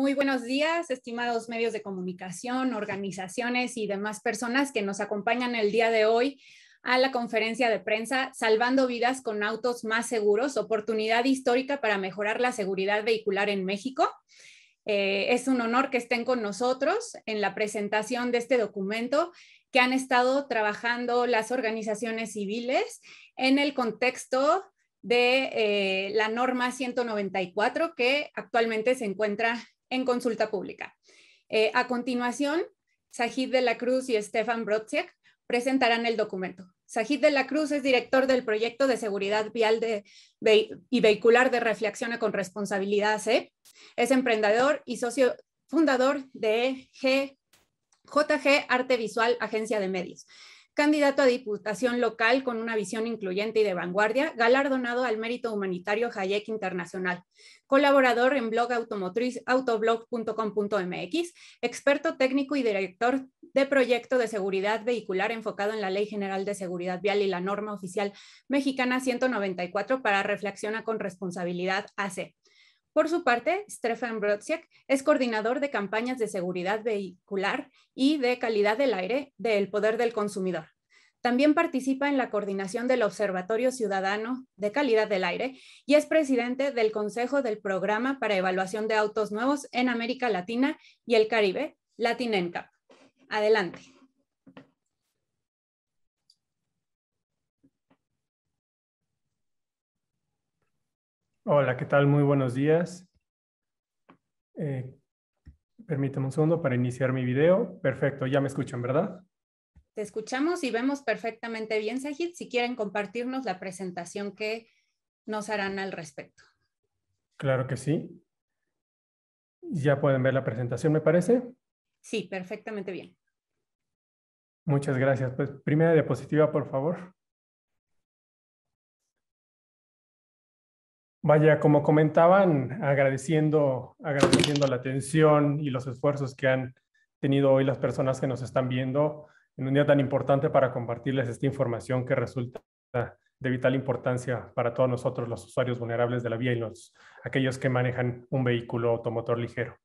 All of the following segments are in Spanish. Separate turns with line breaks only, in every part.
Muy buenos días, estimados medios de comunicación, organizaciones y demás personas que nos acompañan el día de hoy a la conferencia de prensa Salvando vidas con autos más seguros, oportunidad histórica para mejorar la seguridad vehicular en México. Eh, es un honor que estén con nosotros en la presentación de este documento que han estado trabajando las organizaciones civiles en el contexto de eh, la norma 194 que actualmente se encuentra en consulta pública. Eh, a continuación, Sajid de la Cruz y Stefan Brotziak presentarán el documento. Sajid de la Cruz es director del proyecto de seguridad vial y vehicular de Reflexiona con Responsabilidad C. Es emprendedor y socio fundador de JG Arte Visual, agencia de medios candidato a Diputación Local con una visión incluyente y de vanguardia, galardonado al mérito humanitario Hayek Internacional, colaborador en blog automotriz autoblog.com.mx, experto técnico y director de proyecto de seguridad vehicular enfocado en la Ley General de Seguridad Vial y la norma oficial mexicana 194 para reflexiona con responsabilidad AC. Por su parte, Stefan Brodziak es coordinador de campañas de seguridad vehicular y de calidad del aire del Poder del Consumidor. También participa en la coordinación del Observatorio Ciudadano de Calidad del Aire y es presidente del Consejo del Programa para Evaluación de Autos Nuevos en América Latina y el Caribe, Latin Adelante.
Hola, ¿qué tal? Muy buenos días. Eh, permítame un segundo para iniciar mi video. Perfecto, ya me escuchan, ¿verdad?
Te escuchamos y vemos perfectamente bien, Sajid. Si quieren compartirnos la presentación que nos harán al respecto.
Claro que sí. Ya pueden ver la presentación, me parece.
Sí, perfectamente bien.
Muchas gracias. Pues primera diapositiva, por favor. Vaya, como comentaban, agradeciendo, agradeciendo la atención y los esfuerzos que han tenido hoy las personas que nos están viendo en un día tan importante para compartirles esta información que resulta de vital importancia para todos nosotros, los usuarios vulnerables de la vía y los, aquellos que manejan un vehículo automotor ligero.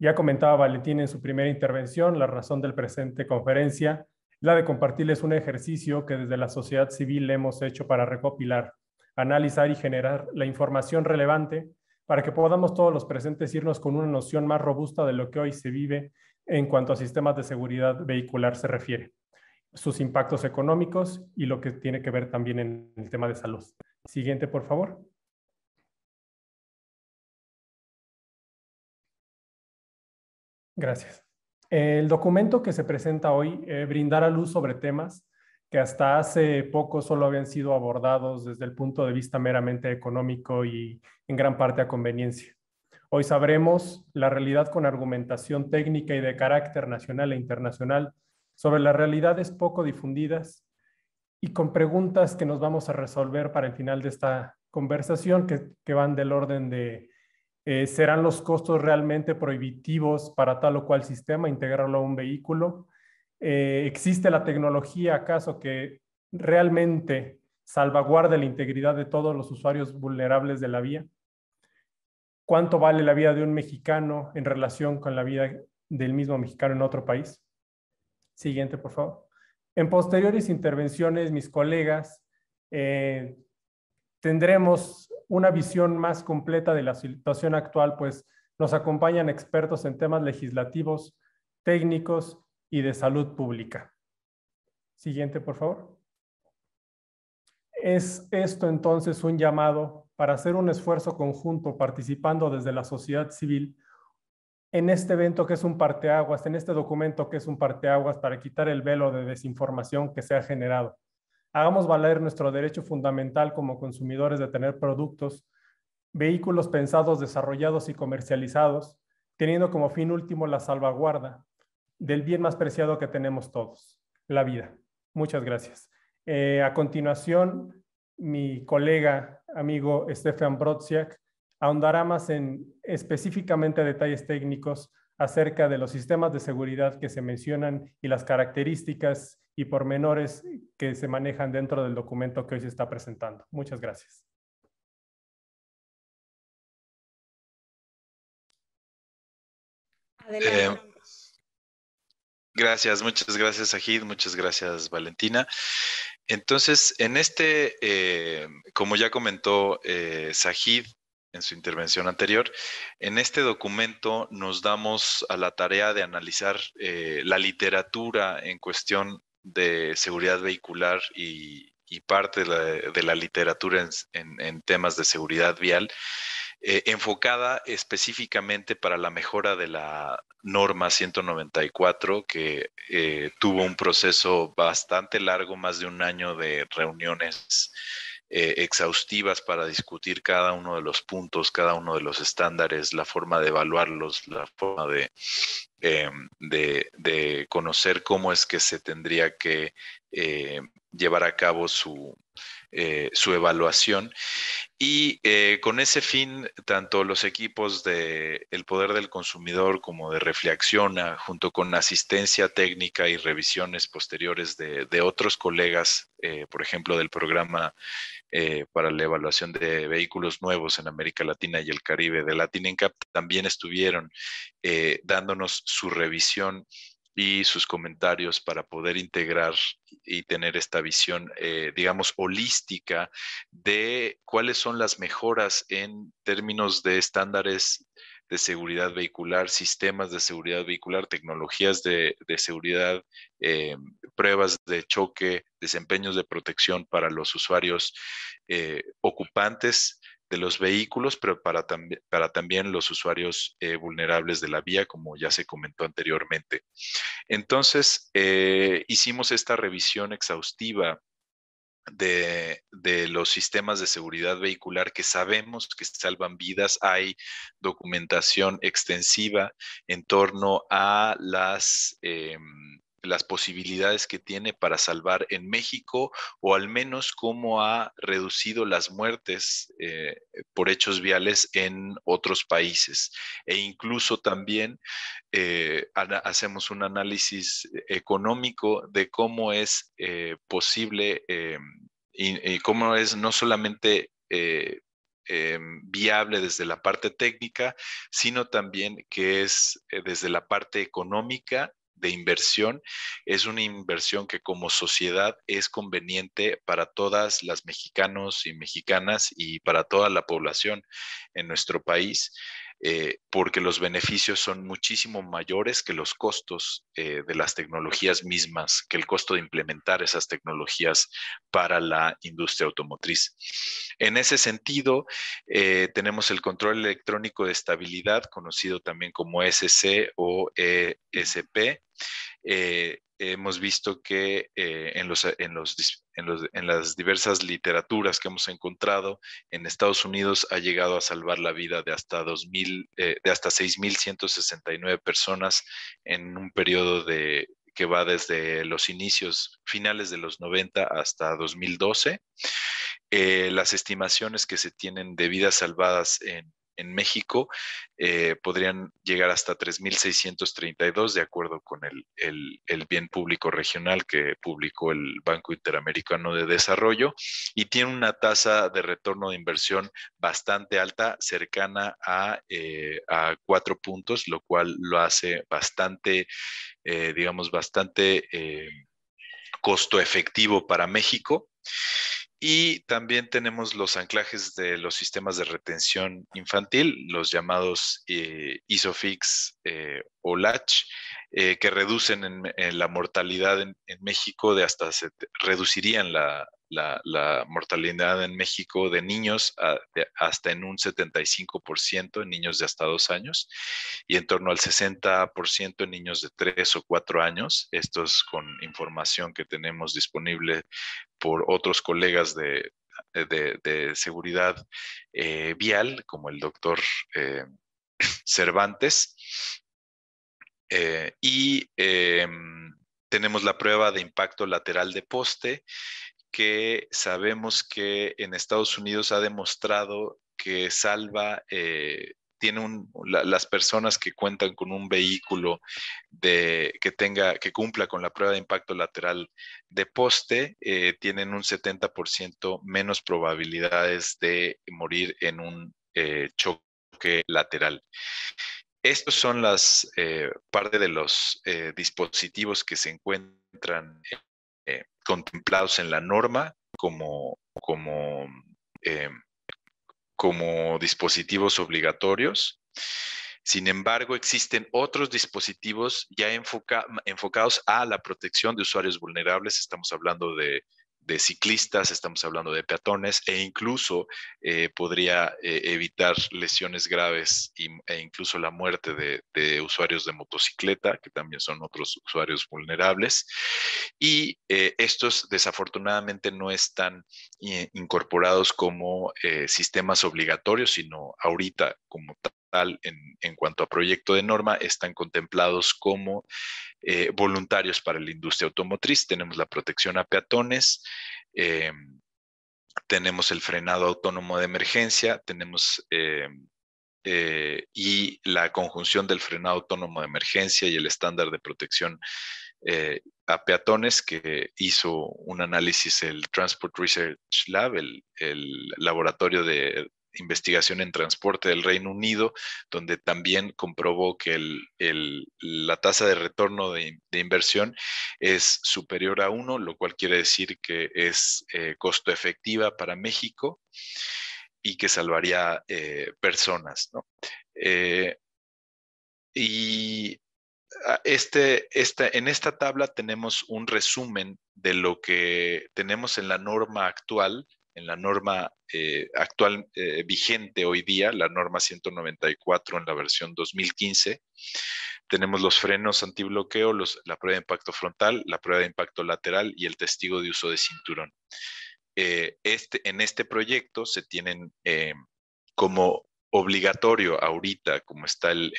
Ya comentaba Valentín en su primera intervención la razón del presente conferencia, la de compartirles un ejercicio que desde la sociedad civil hemos hecho para recopilar analizar y generar la información relevante para que podamos todos los presentes irnos con una noción más robusta de lo que hoy se vive en cuanto a sistemas de seguridad vehicular se refiere, sus impactos económicos y lo que tiene que ver también en el tema de salud. Siguiente,
por favor. Gracias. El documento que se presenta hoy eh, brindará
luz sobre temas que hasta hace poco solo habían sido abordados desde el punto de vista meramente económico y en gran parte a conveniencia. Hoy sabremos la realidad con argumentación técnica y de carácter nacional e internacional sobre las realidades poco difundidas y con preguntas que nos vamos a resolver para el final de esta conversación que, van del orden de eh, ¿serán los costos realmente prohibitivos para tal o cual sistema integrarlo a un vehículo? Eh, existe la tecnología acaso que realmente salvaguarde la integridad de todos los usuarios vulnerables de la vía? ¿Cuánto vale la vida de un mexicano en relación con la vida del mismo mexicano en otro país? Siguiente, por favor. En posteriores intervenciones, mis colegas, eh, tendremos una visión más completa de la situación actual, pues nos acompañan expertos en temas legislativos, técnicos y de salud pública. Siguiente, por favor. Es esto entonces un llamado para hacer un esfuerzo conjunto participando desde la sociedad civil en este evento que es un parteaguas, en este documento que es un parteaguas para quitar el velo de desinformación que se ha generado. Hagamos valer nuestro derecho fundamental como consumidores de tener productos, vehículos pensados, desarrollados y comercializados, teniendo como fin último la salvaguarda del bien más preciado que tenemos todos, la vida. Muchas gracias. Eh, a continuación, mi colega, amigo Stefan Brodziak, ahondará más en específicamente detalles técnicos acerca de los sistemas de seguridad que se mencionan y las características y pormenores que se manejan dentro del documento que hoy se está presentando. Muchas gracias.
Adelante. Eh, Gracias, muchas gracias Sajid. muchas gracias Valentina. Entonces, en este, eh, como ya comentó eh, Sajid en su intervención anterior, en este documento nos damos a la tarea de analizar eh, la literatura en cuestión de seguridad vehicular y, parte de la, literatura en, temas de seguridad vial eh, enfocada específicamente para la mejora de la norma 194, que eh, tuvo un proceso bastante largo, más de un año de reuniones eh, exhaustivas para discutir cada uno de los puntos, cada uno de los estándares, la forma de evaluarlos, la forma de conocer cómo es que se tendría que llevar a cabo su, eh, su evaluación. Y eh, con ese fin, tanto los equipos de El Poder del Consumidor como de Reflexiona, junto con asistencia técnica y revisiones posteriores de, otros colegas, eh, por ejemplo, del programa para la evaluación de vehículos nuevos en América Latina y el Caribe de Latin Incap, también estuvieron dándonos su revisión y sus comentarios para poder integrar y tener esta visión, eh, digamos, holística de cuáles son las mejoras en términos de estándares de seguridad vehicular, sistemas de seguridad vehicular, tecnologías de, seguridad, eh, pruebas de choque, desempeños de protección para los usuarios eh, ocupantes de los vehículos, pero para, para también los usuarios eh, vulnerables de la vía, como ya se comentó anteriormente. Entonces, eh, hicimos esta revisión exhaustiva de, los sistemas de seguridad vehicular que sabemos que salvan vidas. Hay documentación extensiva en torno a las... Em, las posibilidades que tiene para salvar en México o al menos cómo ha reducido las muertes eh, por hechos viales en otros países. E incluso también eh, hacemos un análisis económico de cómo es eh, posible y, cómo es no solamente... viable desde la parte técnica, sino también que es desde la parte económica de inversión es una inversión que como sociedad es conveniente para todas las mexicanos y mexicanas y para toda la población en nuestro país. Eh, porque los beneficios son muchísimo mayores que los costos eh, de las tecnologías mismas, que el costo de implementar esas tecnologías para la industria automotriz. En ese sentido, eh, tenemos el control electrónico de estabilidad, conocido también como SC o ESP hemos visto que eh, en, las diversas literaturas que hemos encontrado en Estados Unidos ha llegado a salvar la vida de hasta, 2000, eh, de hasta 6.169 personas en un periodo de, que va desde los inicios finales de los 90 hasta 2012. Eh, las estimaciones que se tienen de vidas salvadas en en México eh, podrían llegar hasta 3.632 de acuerdo con el, bien público regional que publicó el Banco Interamericano de Desarrollo y tiene una tasa de retorno de inversión bastante alta, cercana a, eh, cuatro puntos, lo cual lo hace bastante, eh, digamos, bastante costo efectivo para México. Y también tenemos los anclajes de los sistemas de retención infantil, los llamados eh, ISOFIX eh, o LATCH, eh, que reducen en, la mortalidad en, en, México de hasta, reducirían la, la, mortalidad en México de niños ah, hasta en un 75% en niños de hasta dos años y en torno al 60% en niños de tres o cuatro años. Esto es con información que tenemos disponible por otros colegas de, eh, de, seguridad eh, vial, como el doctor eh, Cervantes. y em, tenemos la prueba de impacto lateral de poste que sabemos que en Estados Unidos ha demostrado que salva, eh, tiene las personas que cuentan con un vehículo de, que, tenga, que cumpla con la prueba de impacto lateral de poste, eh, tienen un 70% menos probabilidades de morir en un eh, choque lateral. Estos son las parte de los dispositivos que se encuentran en contemplados en la norma como, como, eh, como dispositivos obligatorios. Sin embargo, existen otros dispositivos ya enfocados a la protección de usuarios vulnerables. Estamos hablando de de ciclistas, estamos hablando de peatones e incluso eh, podría eh, evitar lesiones graves e incluso la muerte de, usuarios de motocicleta, que también son otros usuarios vulnerables. Y eh, estos desafortunadamente no están incorporados como sistemas obligatorios, sino ahorita como en, cuanto a proyecto de norma están contemplados como eh, voluntarios para la industria automotriz. Tenemos la protección a peatones. Em, tenemos el frenado autónomo de emergencia, tenemos em, eh, y la conjunción del frenado autónomo de emergencia y el estándar de protección eh, a peatones que hizo un análisis el Transport Research Lab, el laboratorio de investigación en transporte del Reino Unido, donde también comprobó que la tasa de retorno de, inversión es superior a uno, lo cual quiere decir que es eh, costo efectiva para México y que salvaría eh, personas. Eh, y este, en esta tabla tenemos un resumen de lo que tenemos en la norma actual en la norma eh, actual eh, vigente hoy día, la norma 194 en la versión 2015. Tenemos los frenos antibloqueo, la prueba de impacto frontal, la prueba de impacto lateral y el testigo de uso de cinturón. Eh, este, en este proyecto se tienen como obligatorio ahorita, como está el,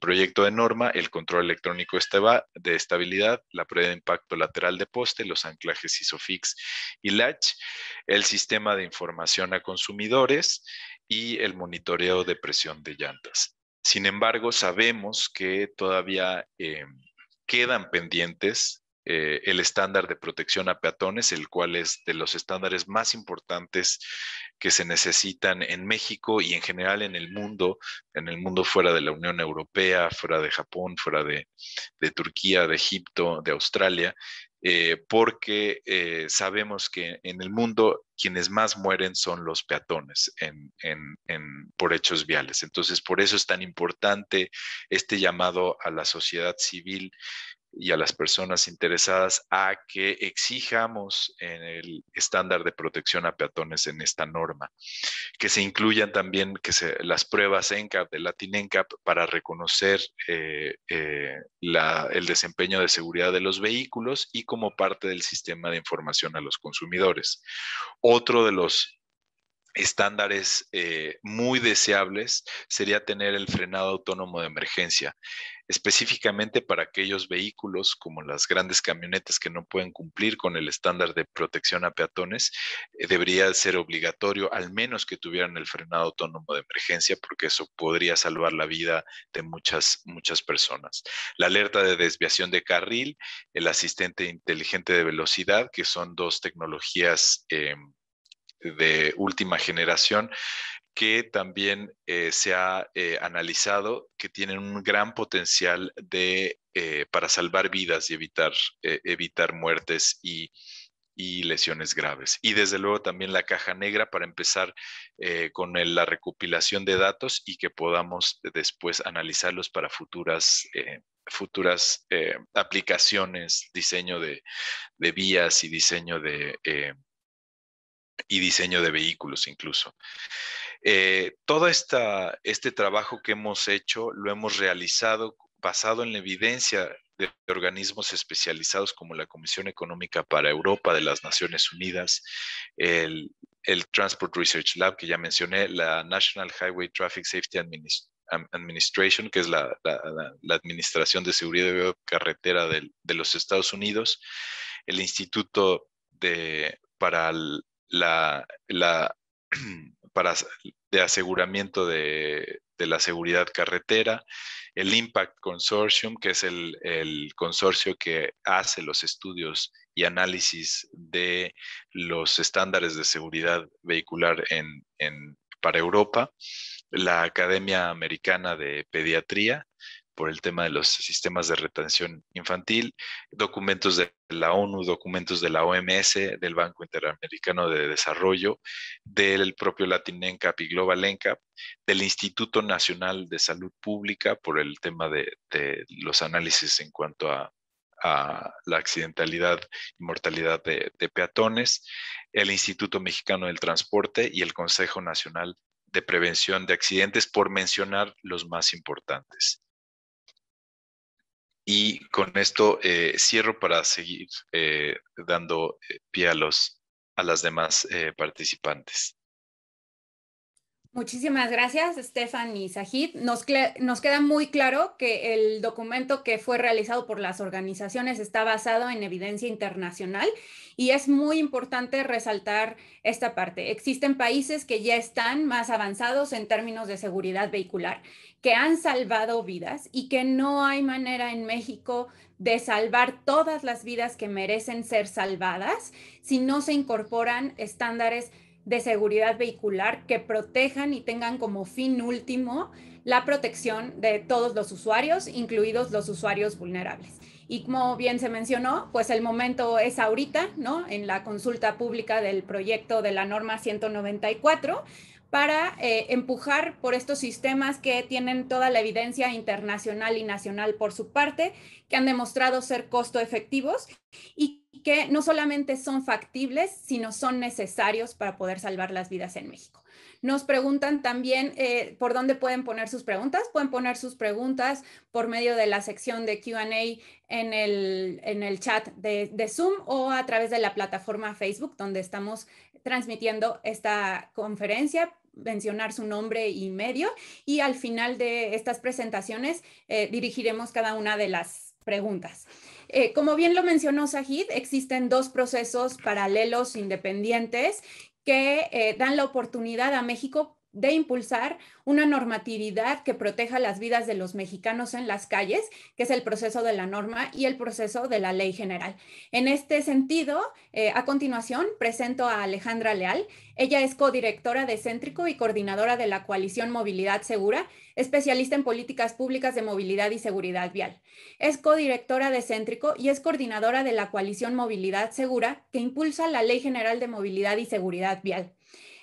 proyecto de norma, el control electrónico este de estabilidad, la prueba de impacto lateral de poste, los anclajes ISOFIX y LATCH, el sistema de información a consumidores y el monitoreo de presión de llantas. Sin embargo, sabemos que todavía eh, quedan pendientes eh, el estándar de protección a peatones, el cual es de los estándares más importantes que se necesitan en México y en general en el mundo, en el mundo fuera de la Unión Europea, fuera de Japón, fuera de, Turquía, de Egipto, de Australia, eh, porque eh, sabemos que en el mundo quienes más mueren son los peatones por hechos viales. Entonces, por eso es tan importante este llamado a la sociedad civil y a las personas interesadas a que exijamos en el estándar de protección a peatones en esta norma, que se incluyan también que se, las pruebas ENCAP, de Latin ENCAP, para reconocer eh, eh, el desempeño de seguridad de los vehículos y como parte del sistema de información a los consumidores. Otro de los estándares eh, muy deseables sería tener el frenado autónomo de emergencia, específicamente para aquellos vehículos como las grandes camionetas que no pueden cumplir con el estándar de protección a peatones, eh, debería ser obligatorio al menos que tuvieran el frenado autónomo de emergencia porque eso podría salvar la vida de muchas, muchas personas. La alerta de desviación de carril, el asistente inteligente de velocidad, que son dos tecnologías em, de última generación que también eh, se ha eh, analizado que tienen un gran potencial de, eh, para salvar vidas y evitar, evitar muertes y, lesiones graves. Y desde luego también la caja negra para empezar con la recopilación de datos y que podamos después analizarlos para futuras, futuras aplicaciones, diseño de, vías y diseño de y diseño de vehículos incluso. Eh, todo esta, este trabajo que hemos hecho lo hemos realizado basado en la evidencia de organismos especializados como la Comisión Económica para Europa de las Naciones Unidas, el, Transport Research Lab que ya mencioné, la National Highway Traffic Safety Administration que es la, Administración de Seguridad de Carretera de, los Estados Unidos, el Instituto de, para el, la, la para, de aseguramiento de, de, la seguridad carretera, el Impact Consortium, que es el, el, consorcio que hace los estudios y análisis de los estándares de seguridad vehicular en, en, para Europa, la Academia Americana de Pediatría, por el tema de los sistemas de retención infantil, documentos de la ONU, documentos de la OMS, del Banco Interamericano de Desarrollo, del propio Latin y Global del Instituto Nacional de Salud Pública por el tema de, los análisis en cuanto a, la accidentalidad y mortalidad de peatones, el Instituto Mexicano del Transporte y el Consejo Nacional de Prevención de Accidentes, por mencionar los más importantes. Y con esto eh, cierro para seguir eh, dando eh, pie a, los, a las demás participantes.
Muchísimas gracias, Stefan y Sajid. Nos, nos, queda muy claro que el documento que fue realizado por las organizaciones está basado en evidencia internacional y es muy importante resaltar esta parte. Existen países que ya están más avanzados en términos de seguridad vehicular, que han salvado vidas y que no hay manera en México de salvar todas las vidas que merecen ser salvadas si no se incorporan estándares de seguridad vehicular que protejan y tengan como fin último la protección de todos los usuarios, incluidos los usuarios vulnerables. Y como bien se mencionó, pues el momento es ahorita, ¿no? En la consulta pública del proyecto de la norma 194 para eh, empujar por estos sistemas que tienen toda la evidencia internacional y nacional por su parte, que han demostrado ser costo efectivos y que no solamente son factibles, sino son necesarios para poder salvar las vidas en México. Nos preguntan también eh, por dónde pueden poner sus preguntas. Pueden poner sus preguntas por medio de la sección de QA en el, en el chat de, Zoom o a través de la plataforma Facebook donde estamos transmitiendo esta conferencia mencionar su nombre y medio y al final de estas presentaciones eh, dirigiremos cada una de las preguntas. Eh, como bien lo mencionó Sahid, existen dos procesos paralelos independientes que eh, dan la oportunidad a México de impulsar una normatividad que proteja las vidas de los mexicanos en las calles, que es el proceso de la norma y el proceso de la ley general. En este sentido, eh, a continuación presento a Alejandra Leal. Ella es codirectora de Céntrico y coordinadora de la coalición Movilidad Segura, especialista en políticas públicas de movilidad y seguridad vial. Es codirectora de Céntrico y es coordinadora de la coalición Movilidad Segura, que impulsa la Ley General de Movilidad y Seguridad Vial.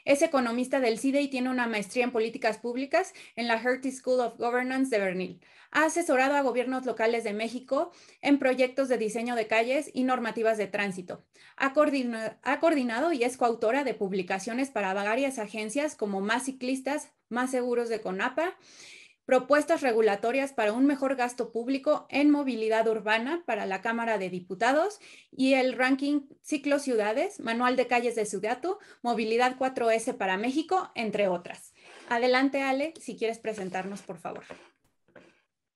Es economista del CIDE y tiene una maestría en políticas públicas en la Hertie School of Governance de Bernil. Ha asesorado a gobiernos locales de México en proyectos de diseño de calles y normativas de tránsito. Ha, coordinado, ha coordinado y es coautora de publicaciones para varias agencias como Más Ciclistas, Más Seguros de CONAPA propuestas regulatorias para un mejor gasto público en movilidad urbana para la Cámara de Diputados y el ranking Ciclo Ciudades, Manual de Calles de Ciudad, Movilidad 4S para México, entre otras. Adelante, Ale, si quieres presentarnos, por favor.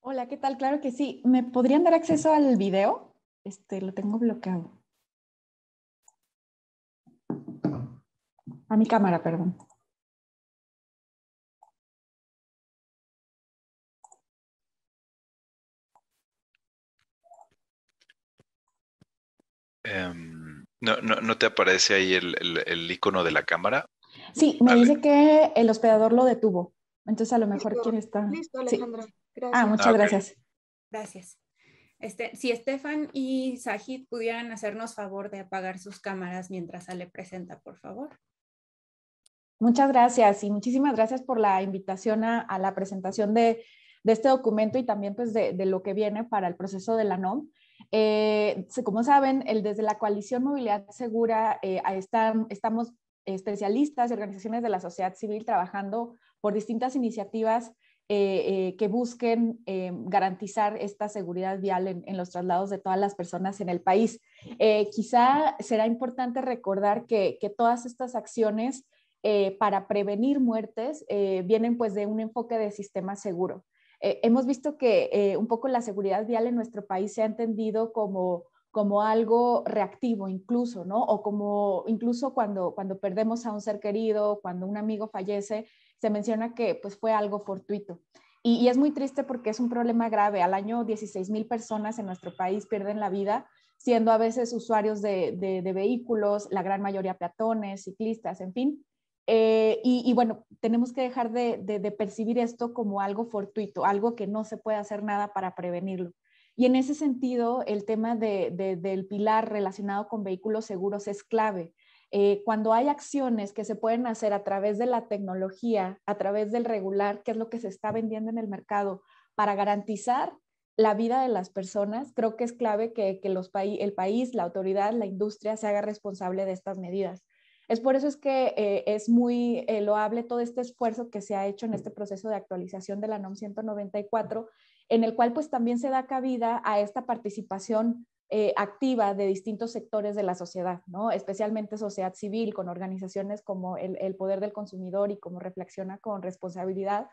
Hola, ¿qué tal? Claro que sí. ¿Me podrían dar acceso al video? Este, lo tengo bloqueado.
A mi cámara, perdón. Em, no, te aparece ahí el, el, icono de la cámara? Sí, me dice que
el hospedador lo detuvo. Entonces, a lo mejor quién está. Listo, Alejandra. Ah, muchas ah, gracias.
Gracias. Este, si Estefan y Sajid pudieran hacernos favor de apagar sus cámaras mientras Ale presenta, por favor.
Muchas gracias y muchísimas gracias por la invitación a, la presentación de, este documento y también pues de, de, lo que viene para el proceso de la NOM. Eh, como saben, desde la Coalición Movilidad Segura eh, estamos especialistas y organizaciones de la sociedad civil trabajando por distintas iniciativas eh, que busquen garantizar esta seguridad vial en, los traslados de todas las personas en el país. quizá será importante recordar que, que todas estas acciones para prevenir muertes vienen pues de un enfoque de sistema seguro. Eh, hemos visto que eh, un poco la seguridad vial en nuestro país se ha entendido como, algo reactivo incluso, ¿no? O como incluso cuando, cuando perdemos a un ser querido, cuando un amigo fallece, se menciona que pues fue algo fortuito. Y, es muy triste porque es un problema grave. Al año 16 mil personas en nuestro país pierden la vida siendo a veces usuarios de vehículos, la gran mayoría peatones, ciclistas, en fin. Eh, y, bueno, tenemos que dejar de, percibir esto como algo fortuito, algo que no se puede hacer nada para prevenirlo. Y en ese sentido, el tema del pilar relacionado con vehículos seguros es clave. Eh, cuando hay acciones que se pueden hacer a través de la tecnología, a través del regular, que es lo que se está vendiendo en el mercado, para garantizar la vida de las personas, creo que es clave que, el país, la autoridad, la industria se haga responsable de estas medidas. Es por eso es que eh, es muy eh, loable todo este esfuerzo que se ha hecho en este proceso de actualización de la NOM 194, en el cual pues también se da cabida a esta participación eh, activa de distintos sectores de la sociedad, ¿no? especialmente sociedad civil, con organizaciones como el Poder del Consumidor y como Reflexiona con Responsabilidad,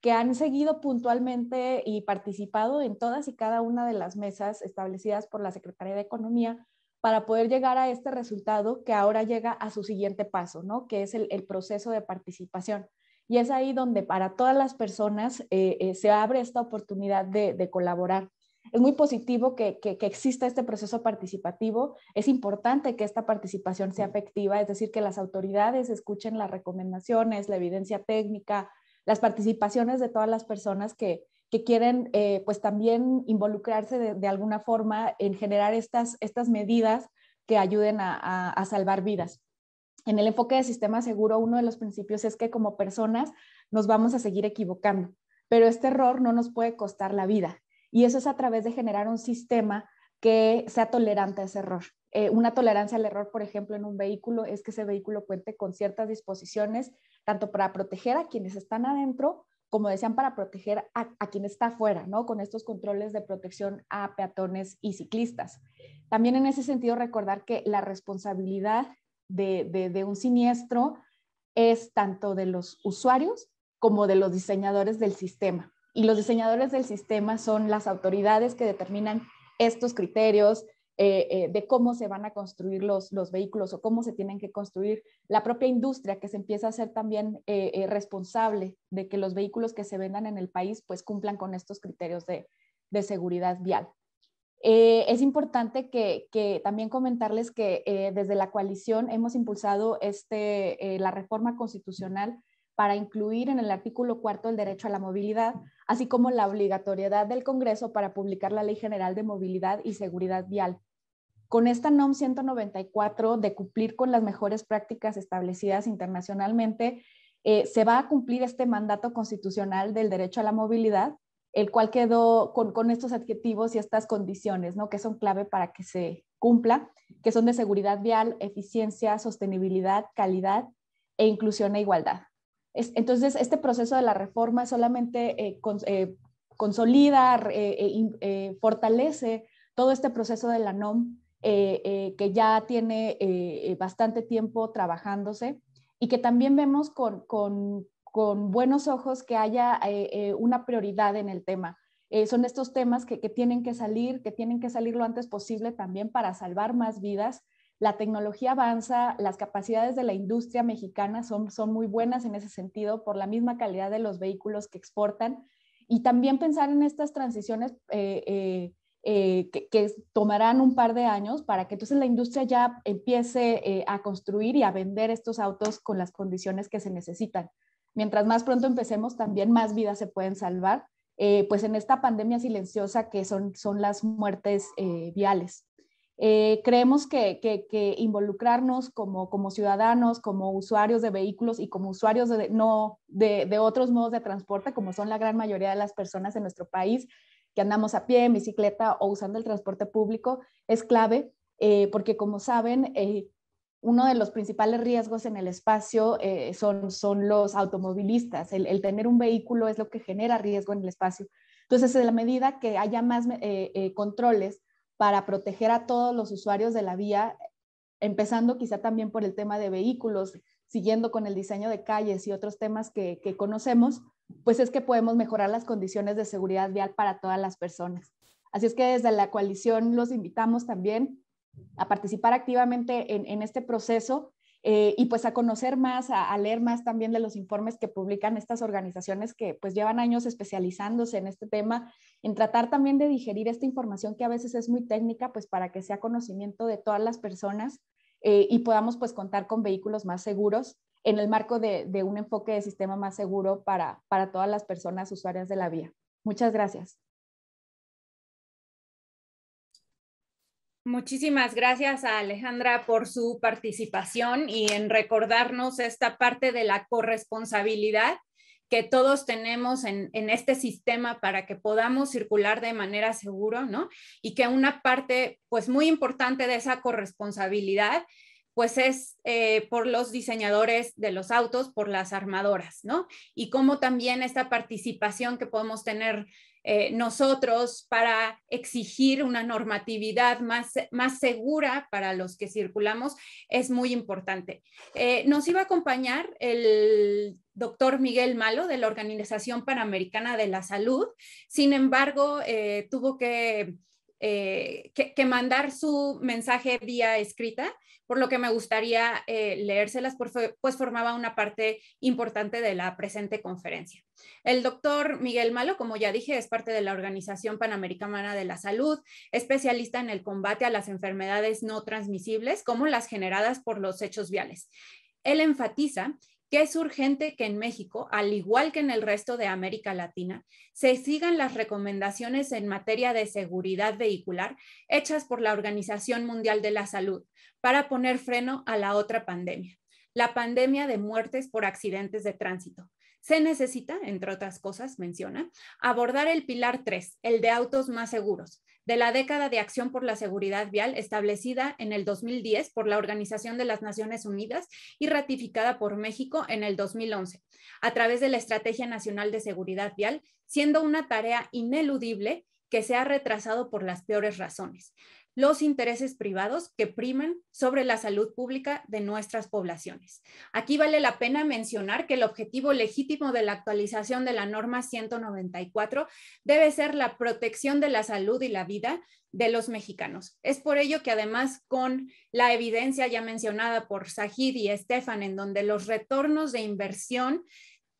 que han seguido puntualmente y participado en todas y cada una de las mesas establecidas por la Secretaría de Economía para poder llegar a este resultado que ahora llega a su siguiente paso, ¿no? Que es el, proceso de participación. Y es ahí donde para todas las personas eh, eh, se abre esta oportunidad de, colaborar. Es muy positivo que, que, exista este proceso participativo. Es importante que esta participación sea efectiva, es decir, que las autoridades escuchen las recomendaciones, la evidencia técnica, las participaciones de todas las personas que, quieren eh, pues también involucrarse de, alguna forma en generar estas, estas medidas que ayuden a, salvar vidas. En el enfoque de sistema seguro, uno de los principios es que como personas nos vamos a seguir equivocando, pero este error no nos puede costar la vida. Y eso es a través de generar un sistema que sea tolerante a ese error. Eh, una tolerancia al error, por ejemplo, en un vehículo es que ese vehículo cuente con ciertas disposiciones, tanto para proteger a quienes están adentro como decían, para proteger a, quien está afuera, ¿no? Con estos controles de protección a peatones y ciclistas. También en ese sentido recordar que la responsabilidad de un siniestro es tanto de los usuarios como de los diseñadores del sistema. Y los diseñadores del sistema son las autoridades que determinan estos criterios, eh, eh, de cómo se van a construir los, los vehículos o cómo se tienen que construir. La propia industria que se empieza a ser también eh, responsable de que los vehículos que se vendan en el país pues cumplan con estos criterios de, seguridad vial. es importante que, que, también comentarles que desde la coalición hemos impulsado este, la reforma constitucional para incluir en el artículo cuarto el derecho a la movilidad, así como la obligatoriedad del Congreso para publicar la Ley General de Movilidad y Seguridad Vial, con esta NOM 194 de cumplir con las mejores prácticas establecidas internacionalmente, eh, se va a cumplir este mandato constitucional del derecho a la movilidad, el cual quedó con, estos adjetivos y estas condiciones, ¿no? Que son clave para que se cumpla, que son de seguridad vial, eficiencia, sostenibilidad, calidad e inclusión e igualdad. entonces, este proceso de la reforma solamente eh, con, eh, eh, fortalece todo este proceso de la NOM eh, eh, que ya tiene eh, bastante tiempo trabajándose y que también vemos con, buenos ojos que haya una prioridad en el tema. son estos temas que, tienen que salir, que tienen que salir lo antes posible también para salvar más vidas. La tecnología avanza, las capacidades de la industria mexicana son, son muy buenas en ese sentido por la misma calidad de los vehículos que exportan y también pensar en estas transiciones eh, que, tomarán un par de años para que entonces la industria ya empiece eh, a construir y a vender estos autos con las condiciones que se necesitan. Mientras más pronto empecemos, también más vidas se pueden salvar, eh, pues en esta pandemia silenciosa que son, son las muertes viales. creemos que, involucrarnos como, ciudadanos, como usuarios de vehículos y como usuarios no, de, de otros modos de transporte, como son la gran mayoría de las personas en nuestro país, que andamos a pie, en bicicleta o usando el transporte público, es clave eh, porque como saben, eh, uno de los principales riesgos en el espacio eh, son, son los automovilistas. El, tener un vehículo es lo que genera riesgo en el espacio. Entonces, en la medida que haya más controles para proteger a todos los usuarios de la vía, empezando quizá también por el tema de vehículos, siguiendo con el diseño de calles y otros temas que conocemos, pues es que podemos mejorar las condiciones de seguridad vial para todas las personas. Así es que desde la coalición los invitamos también a participar activamente en, este proceso eh, y pues a conocer más, a, leer más también de los informes que publican estas organizaciones que pues llevan años especializándose en este tema, en tratar también de digerir esta información que a veces es muy técnica, pues para que sea conocimiento de todas las personas eh, y podamos pues contar con vehículos más seguros en el marco de, un enfoque de sistema más seguro para, todas las personas usuarias de la vía. Muchas gracias.
Muchísimas gracias a Alejandra por su participación y en recordarnos esta parte de la corresponsabilidad que todos tenemos en, en, este sistema para que podamos circular de manera segura, ¿no? Y que una parte, pues muy importante de esa corresponsabilidad pues es eh, por los diseñadores de los autos, por las armadoras, ¿no? Y cómo también esta participación que podemos tener eh, nosotros para exigir una normatividad más, más segura para los que circulamos es muy importante. Eh, nos iba a acompañar el doctor Miguel Malo de la Organización Panamericana de la Salud, sin embargo, tuvo que eh, que, mandar su mensaje vía escrita, por lo que me gustaría eh, leérselas, pues formaba una parte importante de la presente conferencia. El doctor Miguel Malo, como ya dije, es parte de la Organización Panamericana de la Salud, especialista en el combate a las enfermedades no transmisibles, como las generadas por los hechos viales. Él enfatiza que es urgente que en México, al igual que en el resto de América Latina, se sigan las recomendaciones en materia de seguridad vehicular hechas por la Organización Mundial de la Salud para poner freno a la otra pandemia, la pandemia de muertes por accidentes de tránsito. Se necesita, entre otras cosas, menciona, abordar el pilar 3, el de autos más seguros, de la década de acción por la seguridad vial establecida en el 2010 por la Organización de las Naciones Unidas y ratificada por México en el 2011, a través de la Estrategia Nacional de Seguridad Vial, siendo una tarea ineludible que se ha retrasado por las peores razones los intereses privados que priman sobre la salud pública de nuestras poblaciones. Aquí vale la pena mencionar que el objetivo legítimo de la actualización de la norma 194 debe ser la protección de la salud y la vida de los mexicanos. Es por ello que además con la evidencia ya mencionada por Sajid y Estefan, en donde los retornos de inversión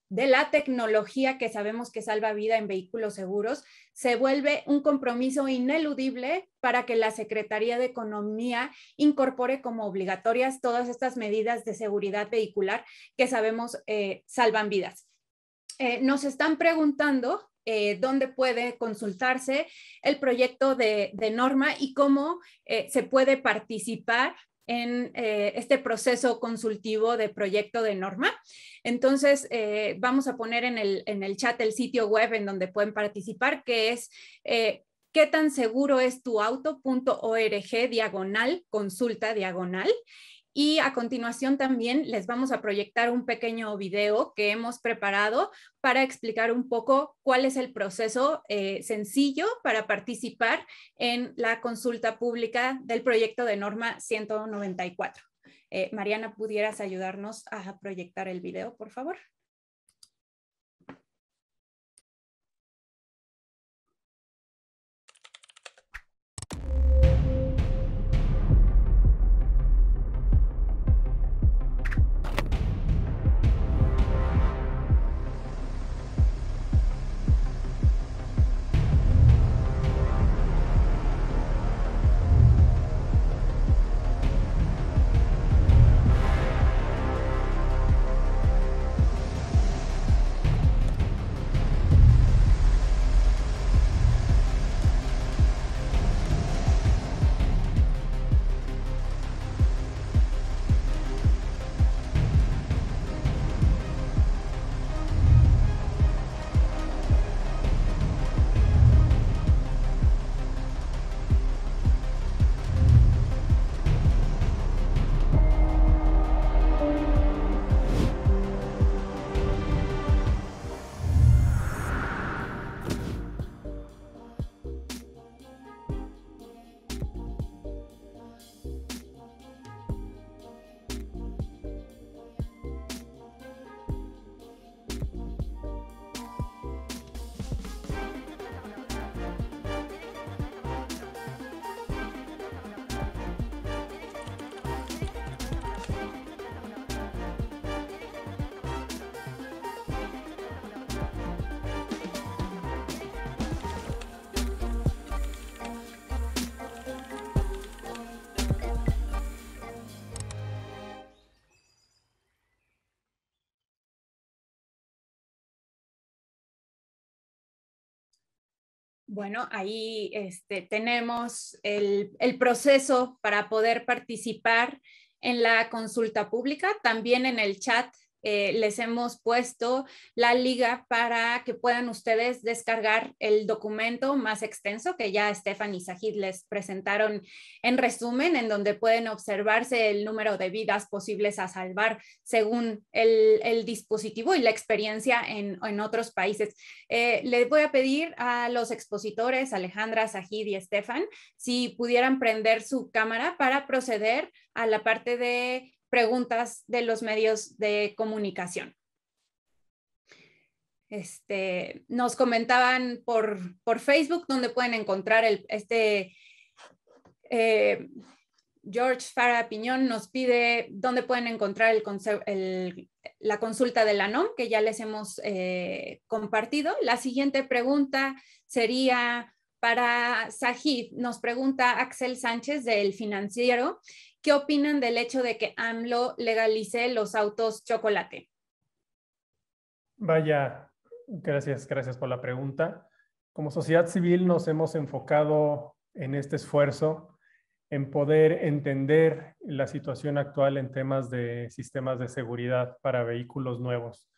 de la tecnología que sabemos que salva vida en vehículos seguros se vuelve un compromiso ineludible para que la Secretaría de Economía incorpore como obligatorias todas estas medidas de seguridad vehicular que sabemos eh, salvan vidas. Eh, nos están preguntando eh, dónde puede consultarse el proyecto de, norma y cómo se puede participar en eh, este proceso consultivo de proyecto de norma. Entonces, eh, vamos a poner en el, en el, chat el sitio web en donde pueden participar, que es eh, qué tan seguro es tu auto.org diagonal, consulta diagonal. Y a continuación también les vamos a proyectar un pequeño video que hemos preparado para explicar un poco cuál es el proceso eh, sencillo para participar en la consulta pública del proyecto de norma 194. Eh, Mariana, ¿pudieras ayudarnos a proyectar el video, por favor? Bueno, ahí este, tenemos el, proceso para poder participar en la consulta pública. También en el chat eh, les hemos puesto la liga para que puedan ustedes descargar el documento más extenso que ya Estefan y Sajid les presentaron en resumen, en donde pueden observarse el número de vidas posibles a salvar según el, dispositivo y la experiencia en, otros países. Eh, les voy a pedir a los expositores, Alejandra, Sajid y Estefan, si pudieran prender su cámara para proceder a la parte de preguntas de los medios de comunicación. Este, nos comentaban por, por Facebook dónde pueden encontrar el, este... Eh, George Farah Piñón nos pide dónde pueden encontrar la consulta de la NOM que ya les hemos eh, compartido. La siguiente pregunta sería para Sajid. Nos pregunta Axel Sánchez del financiero ¿Qué opinan del hecho de que AMLO legalice los autos chocolate?
Vaya, gracias, gracias por la pregunta. Como sociedad civil nos hemos enfocado en este esfuerzo, en poder entender la situación actual en temas de sistemas de seguridad para vehículos nuevos.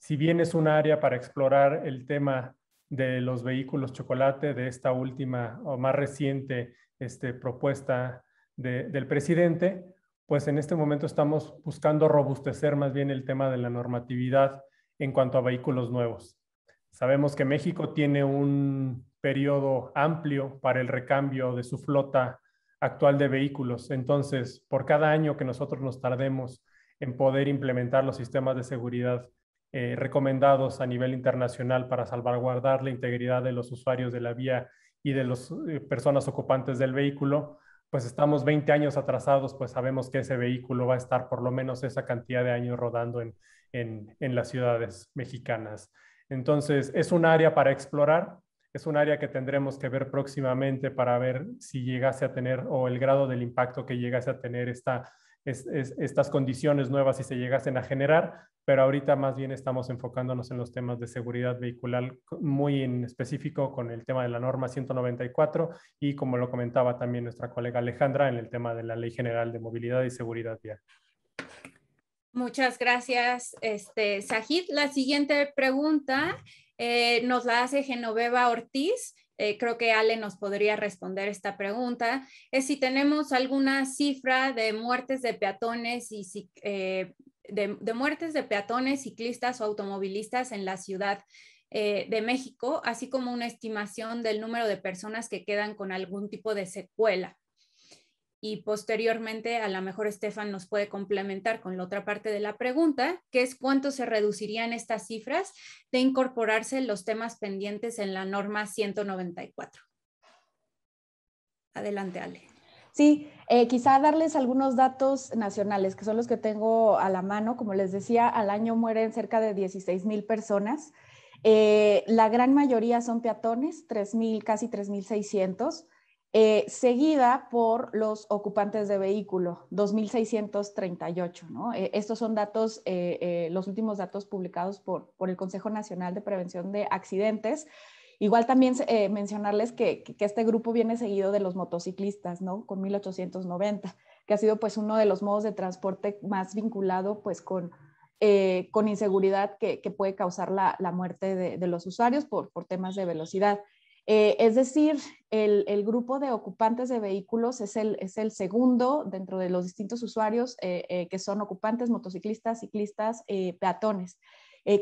Si bien es un área para explorar el tema de los vehículos chocolate de esta última o más reciente este, propuesta del presidente, pues en este momento estamos buscando robustecer más bien el tema de la normatividad en cuanto a vehículos nuevos. Sabemos que México tiene un periodo amplio para el recambio de su flota actual de vehículos. Entonces, por cada año que nosotros nos tardemos en poder implementar los sistemas de seguridad eh, recomendados a nivel internacional para salvaguardar la integridad de los usuarios de la vía y de las eh, personas ocupantes del vehículo, pues estamos 20 años atrasados, pues sabemos que ese vehículo va a estar por lo menos esa cantidad de años rodando en, en las ciudades mexicanas. Entonces, es un área para explorar, es un área que tendremos que ver próximamente para ver si llegase a tener o el grado del impacto que llegase a tener esta estas condiciones nuevas si se llegasen a generar, pero ahorita más bien estamos enfocándonos en los temas de seguridad vehicular muy en específico con el tema de la norma 194 y como lo comentaba también nuestra colega Alejandra en el tema de la Ley General de Movilidad y Seguridad Vial.
Muchas gracias, este, Sajid. La siguiente pregunta eh, nos la hace Genoveva Ortiz eh, creo que Ale nos podría responder esta pregunta, es si tenemos alguna cifra de muertes de peatones y eh, de, muertes de peatones, ciclistas o automovilistas en la ciudad eh, de México, así como una estimación del número de personas que quedan con algún tipo de secuela y posteriormente a lo mejor Estefan nos puede complementar con la otra parte de la pregunta, que es cuánto se reducirían estas cifras de incorporarse los temas pendientes en la norma 194.
Adelante, Ale. Sí, eh, quizá darles algunos datos nacionales, que son los que tengo a la mano. Como les decía, al año mueren cerca de 16 mil personas. Eh, la gran mayoría son peatones, 3 casi 3.600. Eh, seguida por los ocupantes de vehículo, 2.638. ¿no? Eh, estos son datos, eh, los últimos datos publicados por, por, el Consejo Nacional de Prevención de Accidentes. Igual también mencionarles que, este grupo viene seguido de los motociclistas, ¿no? con 1.890, que ha sido pues uno de los modos de transporte más vinculado pues con, con inseguridad que, puede causar la, muerte de, de los usuarios por, por temas de velocidad. Eh, es decir, el, grupo de ocupantes de vehículos es el, segundo dentro de los distintos usuarios eh, eh, que son ocupantes, motociclistas, ciclistas, peatones.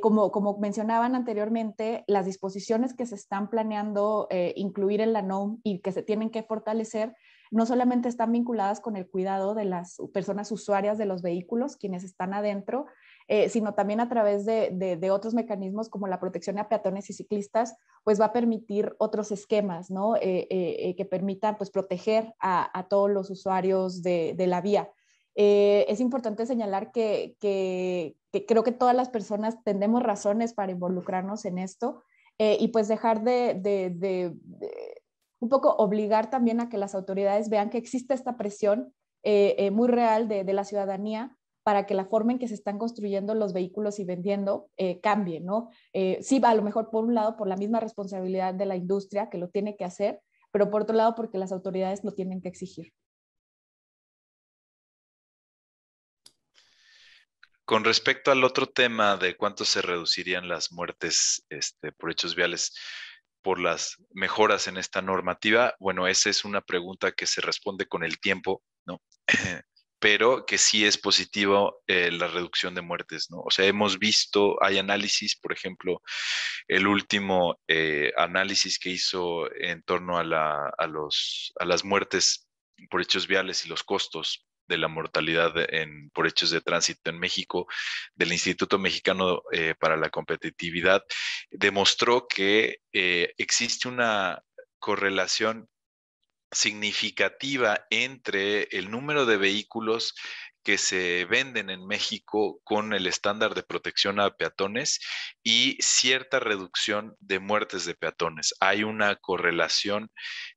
como, como mencionaban anteriormente, las disposiciones que se están planeando incluir en la NOM y que se tienen que fortalecer no solamente están vinculadas con el cuidado de las personas usuarias de los vehículos, quienes están adentro, eh, sino también a través de, otros mecanismos como la protección a peatones y ciclistas, pues va a permitir otros esquemas, eh, eh, que permitan pues, proteger a, todos los usuarios de, la vía. es importante señalar que, creo que todas las personas tenemos razones para involucrarnos en esto y pues dejar de un poco obligar también a que las autoridades vean que existe esta presión muy real de, la ciudadanía para que la forma en que se están construyendo los vehículos y vendiendo eh, cambie, ¿no? Eh, sí, a lo mejor por un lado por la misma responsabilidad de la industria que lo tiene que hacer, pero por otro lado porque las autoridades lo tienen que exigir.
Con respecto al otro tema de cuánto se reducirían las muertes este, por hechos viales, por las mejoras en esta normativa? Bueno, esa es una pregunta que se responde con el tiempo, ¿no? pero que sí es positivo eh, la reducción de muertes, ¿no? O sea, hemos visto, hay análisis, por ejemplo, el último eh, análisis que hizo en torno a, las muertes por hechos viales y los costos de la mortalidad por hechos de tránsito en México del Instituto Mexicano eh, para la Competitividad demostró que existe una correlación significativa entre el número de vehículos que se venden en México con el estándar de protección a peatones y cierta reducción de muertes de peatones. Hay una correlación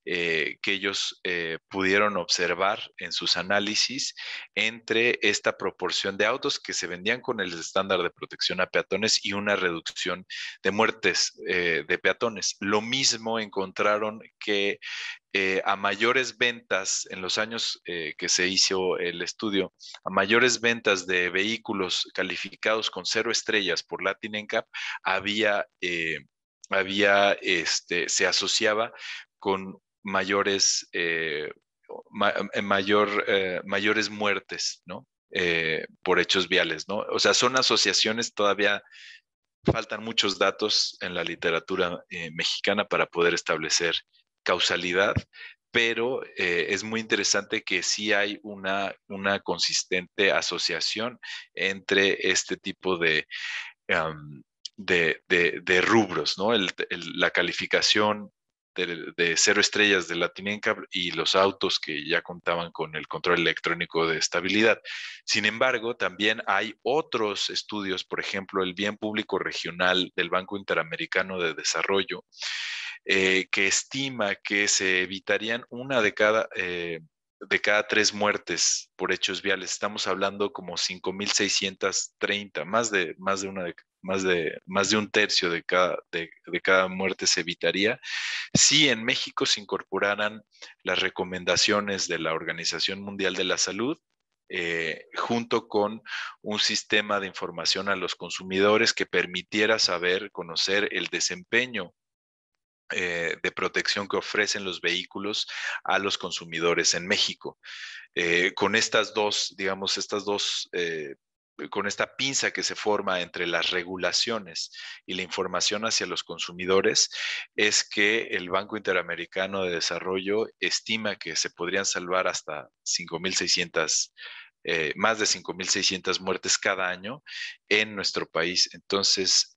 eh, que ellos eh, pudieron observar en sus análisis entre esta proporción de autos que se vendían con el estándar de protección a peatones y una reducción de muertes eh, de peatones. Lo mismo encontraron que a mayores ventas en los años que se hizo el estudio, a mayores ventas de vehículos calificados con cero estrellas por Latin NCAP, había, había este, se asociaba con mayores, eh, eh, mayor, eh, mayores muertes, ¿no? por hechos viales, ¿no? O sea, son asociaciones todavía, faltan muchos datos en la literatura mexicana para poder establecer causalidad, pero es muy interesante que sí hay una, una consistente asociación entre este tipo de, de, rubros, ¿no? la calificación de, cero estrellas de Latinenca y los autos que ya contaban con el control electrónico de estabilidad. Sin embargo, también hay otros estudios, por ejemplo, el Bien Público Regional del Banco Interamericano de Desarrollo, eh, que estima que se evitarían una de cada... Eh, de cada tres muertes por hechos viales. Estamos hablando como 5.630, más de, más de más de, más de un tercio de cada, de, cada muerte se evitaría si en México se incorporaran las recomendaciones de la Organización Mundial de la Salud eh, junto con un sistema de información a los consumidores que permitiera saber, conocer el desempeño eh, de protección que ofrecen los vehículos a los consumidores en México. Eh, con estas dos, digamos, estas dos eh, con esta pinza que se forma entre las regulaciones y la información hacia los consumidores es que el Banco Interamericano de Desarrollo estima que se podrían salvar hasta 5.600 eh, más de 5.600 muertes cada año en nuestro país. Entonces,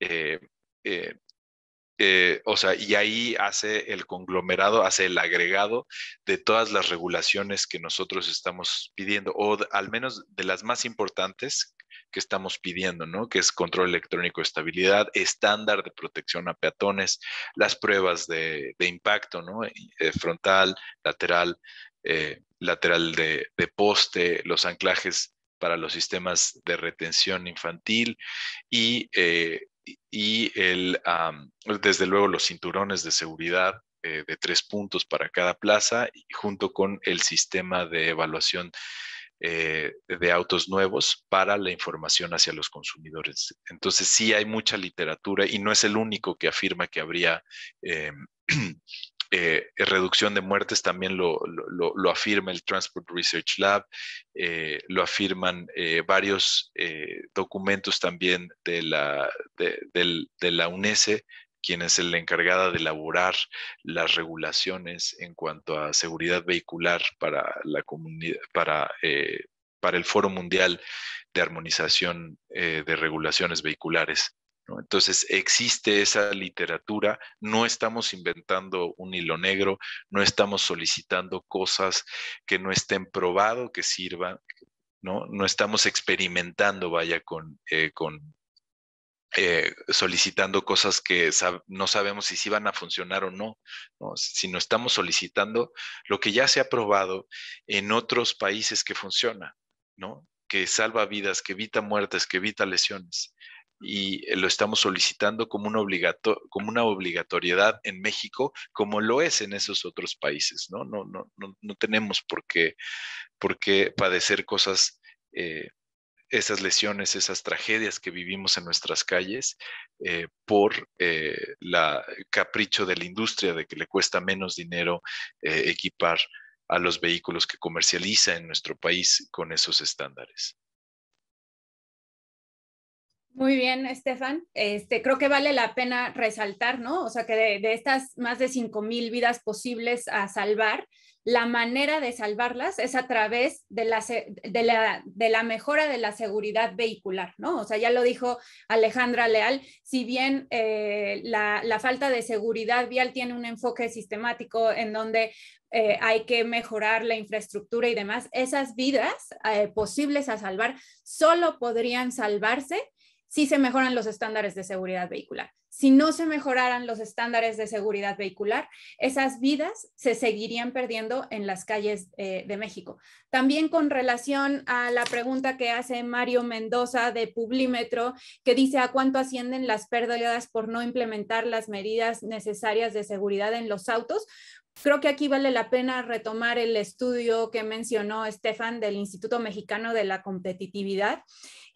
eh, o sea, y ahí hace el conglomerado, hace el agregado de todas las regulaciones que nosotros estamos pidiendo, o al menos de las más importantes que estamos pidiendo, ¿no? Que es control electrónico de estabilidad, estándar de protección a peatones, las pruebas de, impacto, ¿no? Eh, frontal, lateral, eh, lateral de, poste, los anclajes para los sistemas de retención infantil y y el, desde luego los cinturones de seguridad eh, de tres puntos para cada plaza, junto con el sistema de evaluación eh, de autos nuevos para la información hacia los consumidores. Entonces sí hay mucha literatura y no es el único que afirma que habría em, Eh, eh, reducción de muertes también lo, afirma el Transport Research Lab, eh, lo afirman varios documentos también de la, de, la quien es la encargada de elaborar las regulaciones en cuanto a seguridad vehicular para, la para, para el Foro Mundial de Armonización de Regulaciones Vehiculares. Entonces, existe esa literatura, no estamos inventando un hilo negro, no estamos solicitando cosas que no estén probado que sirvan, ¿no? No estamos experimentando, vaya, con, eh, eh, solicitando cosas que no sabemos si van a funcionar o no, no, sino estamos solicitando lo que ya se ha probado en otros países que funciona, que salva vidas, que evita muertes, que evita lesiones y eh, lo estamos solicitando como una, obligato como una obligatoriedad en México, como lo es en esos otros países, ¿no? No, no, no, no tenemos por qué, padecer cosas, eh, esas lesiones, esas tragedias que vivimos en nuestras calles eh, por el capricho de la industria de que le cuesta menos dinero equipar a los vehículos que comercializa en nuestro país con esos estándares.
Muy bien, Estefan. Este, creo que vale la pena resaltar, ¿no? O sea, que de, estas más de 5.000 vidas posibles a salvar, la manera de salvarlas es a través de la, de, la, de la, mejora de la seguridad vehicular, ¿no? O sea, ya lo dijo Alejandra Leal, si bien eh, la, falta de seguridad vial tiene un enfoque sistemático en donde eh, hay que mejorar la infraestructura y demás, esas vidas eh, posibles a salvar solo podrían salvarse si se mejoran los estándares de seguridad vehicular. Si no se mejoraran los estándares de seguridad vehicular, esas vidas se seguirían perdiendo en las calles eh, de México. También con relación a la pregunta que hace Mario Mendoza de Publímetro, que dice a cuánto ascienden las pérdidas por no implementar las medidas necesarias de seguridad en los autos, Creo que aquí vale la pena retomar el estudio que mencionó Estefan del Instituto Mexicano de la Competitividad,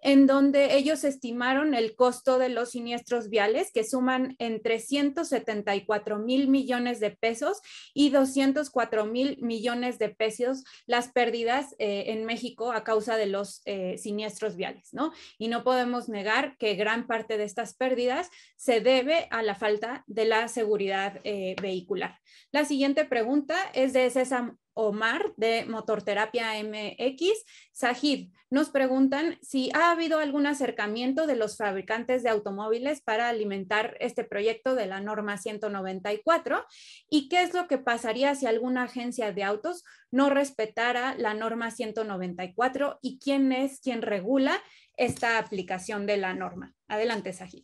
en donde ellos estimaron el costo de los siniestros viales, que suman entre 174 mil millones de pesos y 204 mil millones de pesos las pérdidas eh, en México a causa de los eh, siniestros viales, ¿no? Y no podemos negar que gran parte de estas pérdidas se debe a la falta de la seguridad eh, vehicular. La siguiente pregunta es de César, Omar de Motorterapia MX. Sajid, nos preguntan si ha habido algún acercamiento de los fabricantes de automóviles para alimentar este proyecto de la norma 194 y qué es lo que pasaría si alguna agencia de autos no respetara la norma 194 y quién es quien regula esta aplicación de la norma. Adelante, Sajid.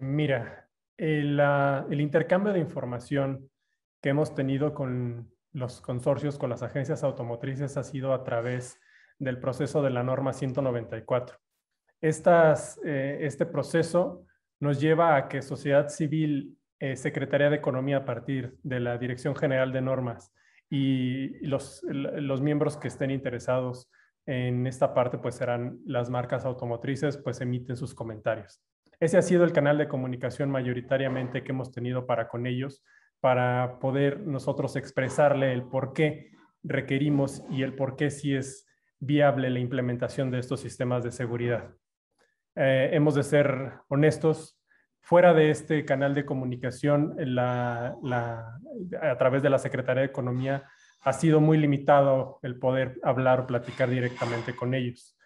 Mira, el, eh, el intercambio de información hemos tenido con los consorcios, con las agencias automotrices, ha sido a través del proceso de la norma 194. Eh, este proceso nos lleva a que sociedad civil, eh, Secretaría de Economía a partir de la Dirección General de Normas y los, los miembros que estén interesados en esta parte, pues serán las marcas automotrices, pues emiten sus comentarios. Ese ha sido el canal de comunicación mayoritariamente que hemos tenido para con ellos para poder nosotros expresarle el por qué requerimos y el por qué si es viable la implementación de estos sistemas de seguridad. Eh, hemos de ser honestos. Fuera de este canal de comunicación, a través de la Secretaría de Economía, ha sido muy limitado el poder hablar o platicar directamente con ellos.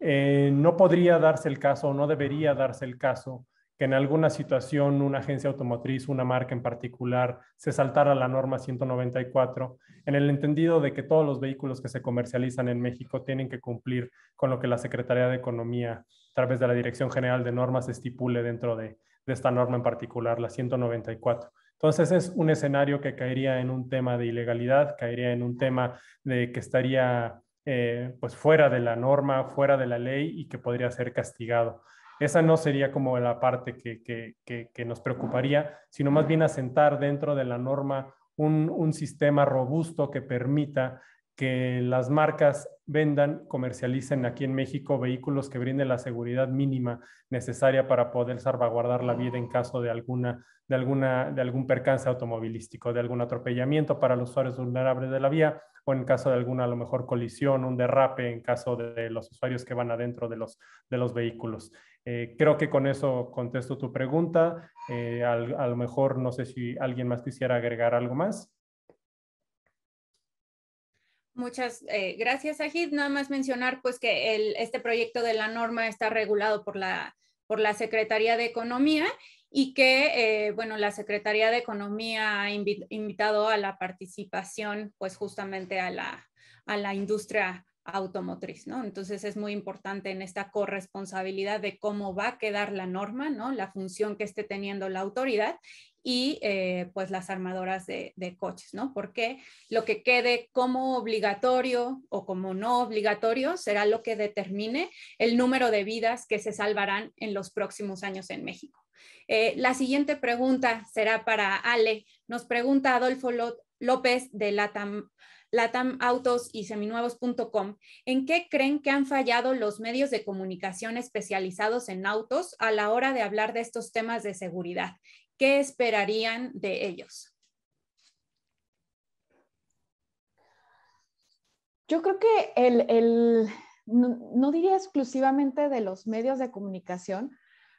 Eh, no podría darse el caso, no debería darse el caso que en alguna situación una agencia automotriz, una marca en particular, se saltara la norma 194, en el entendido de que todos los vehículos que se comercializan en México tienen que cumplir con lo que la Secretaría de Economía, a través de la Dirección General de Normas, estipule dentro de, esta norma en particular, la 194. Entonces es un escenario que caería en un tema de ilegalidad, caería en un tema de que estaría eh, pues fuera de la norma, fuera de la ley y que podría ser castigado. Esa no sería como la parte que, nos preocuparía, sino más bien asentar dentro de la norma un, sistema robusto que permita que las marcas vendan, comercialicen aquí en México vehículos que brinden la seguridad mínima necesaria para poder salvaguardar la vida en caso de, alguna, de, alguna, de algún percance automovilístico, de algún atropellamiento para los usuarios vulnerables de la vía o en caso de alguna a lo mejor colisión, un derrape en caso de, los usuarios que van adentro de los, de los vehículos. Eh, creo que con eso contesto tu pregunta. Eh, a lo mejor no sé si alguien más quisiera agregar algo más.
Muchas eh, gracias, Ajid. Nada más mencionar pues que este proyecto de la norma está regulado por la, Secretaría de Economía y que, bueno, la Secretaría de Economía ha invitado a la participación pues justamente a la, a la industria automotriz, ¿no? Entonces es muy importante en esta corresponsabilidad de cómo va a quedar la norma, ¿no? La función que esté teniendo la autoridad y eh, pues las armadoras de, coches, ¿no? Porque lo que quede como obligatorio o como no obligatorio será lo que determine el número de vidas que se salvarán en los próximos años en México. Eh, la siguiente pregunta será para Ale. Nos pregunta Adolfo López de Latam latamautos y seminuevos.com, ¿en qué creen que han fallado los medios de comunicación especializados en autos a la hora de hablar de estos temas de seguridad? ¿Qué esperarían de ellos?
Yo creo que el, el no, diría exclusivamente de los medios de comunicación,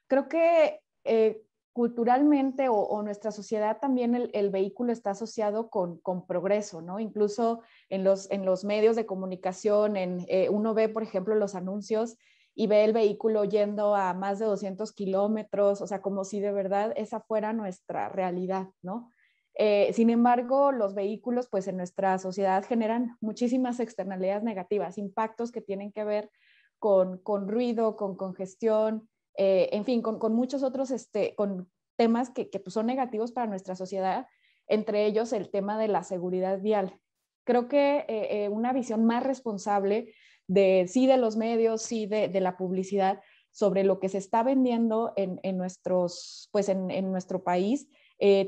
creo que eh, culturalmente o, nuestra sociedad también el, vehículo está asociado con, progreso, ¿no? Incluso en los, en los medios de comunicación, en, eh, uno ve, por ejemplo, los anuncios y ve el vehículo yendo a más de 200 kilómetros, o sea, como si de verdad esa fuera nuestra realidad, ¿no? Eh, sin embargo, los vehículos, pues en nuestra sociedad generan muchísimas externalidades negativas, impactos que tienen que ver con, con ruido, con congestión, eh, en fin, con, muchos otros, este, con temas que, que pues, son negativos para nuestra sociedad, entre ellos el tema de la seguridad vial. Creo que eh, eh, una visión más responsable de sí de los medios, sí de, de la publicidad sobre lo que se está vendiendo en, en nuestros, pues en, en nuestro país,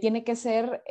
tiene que ser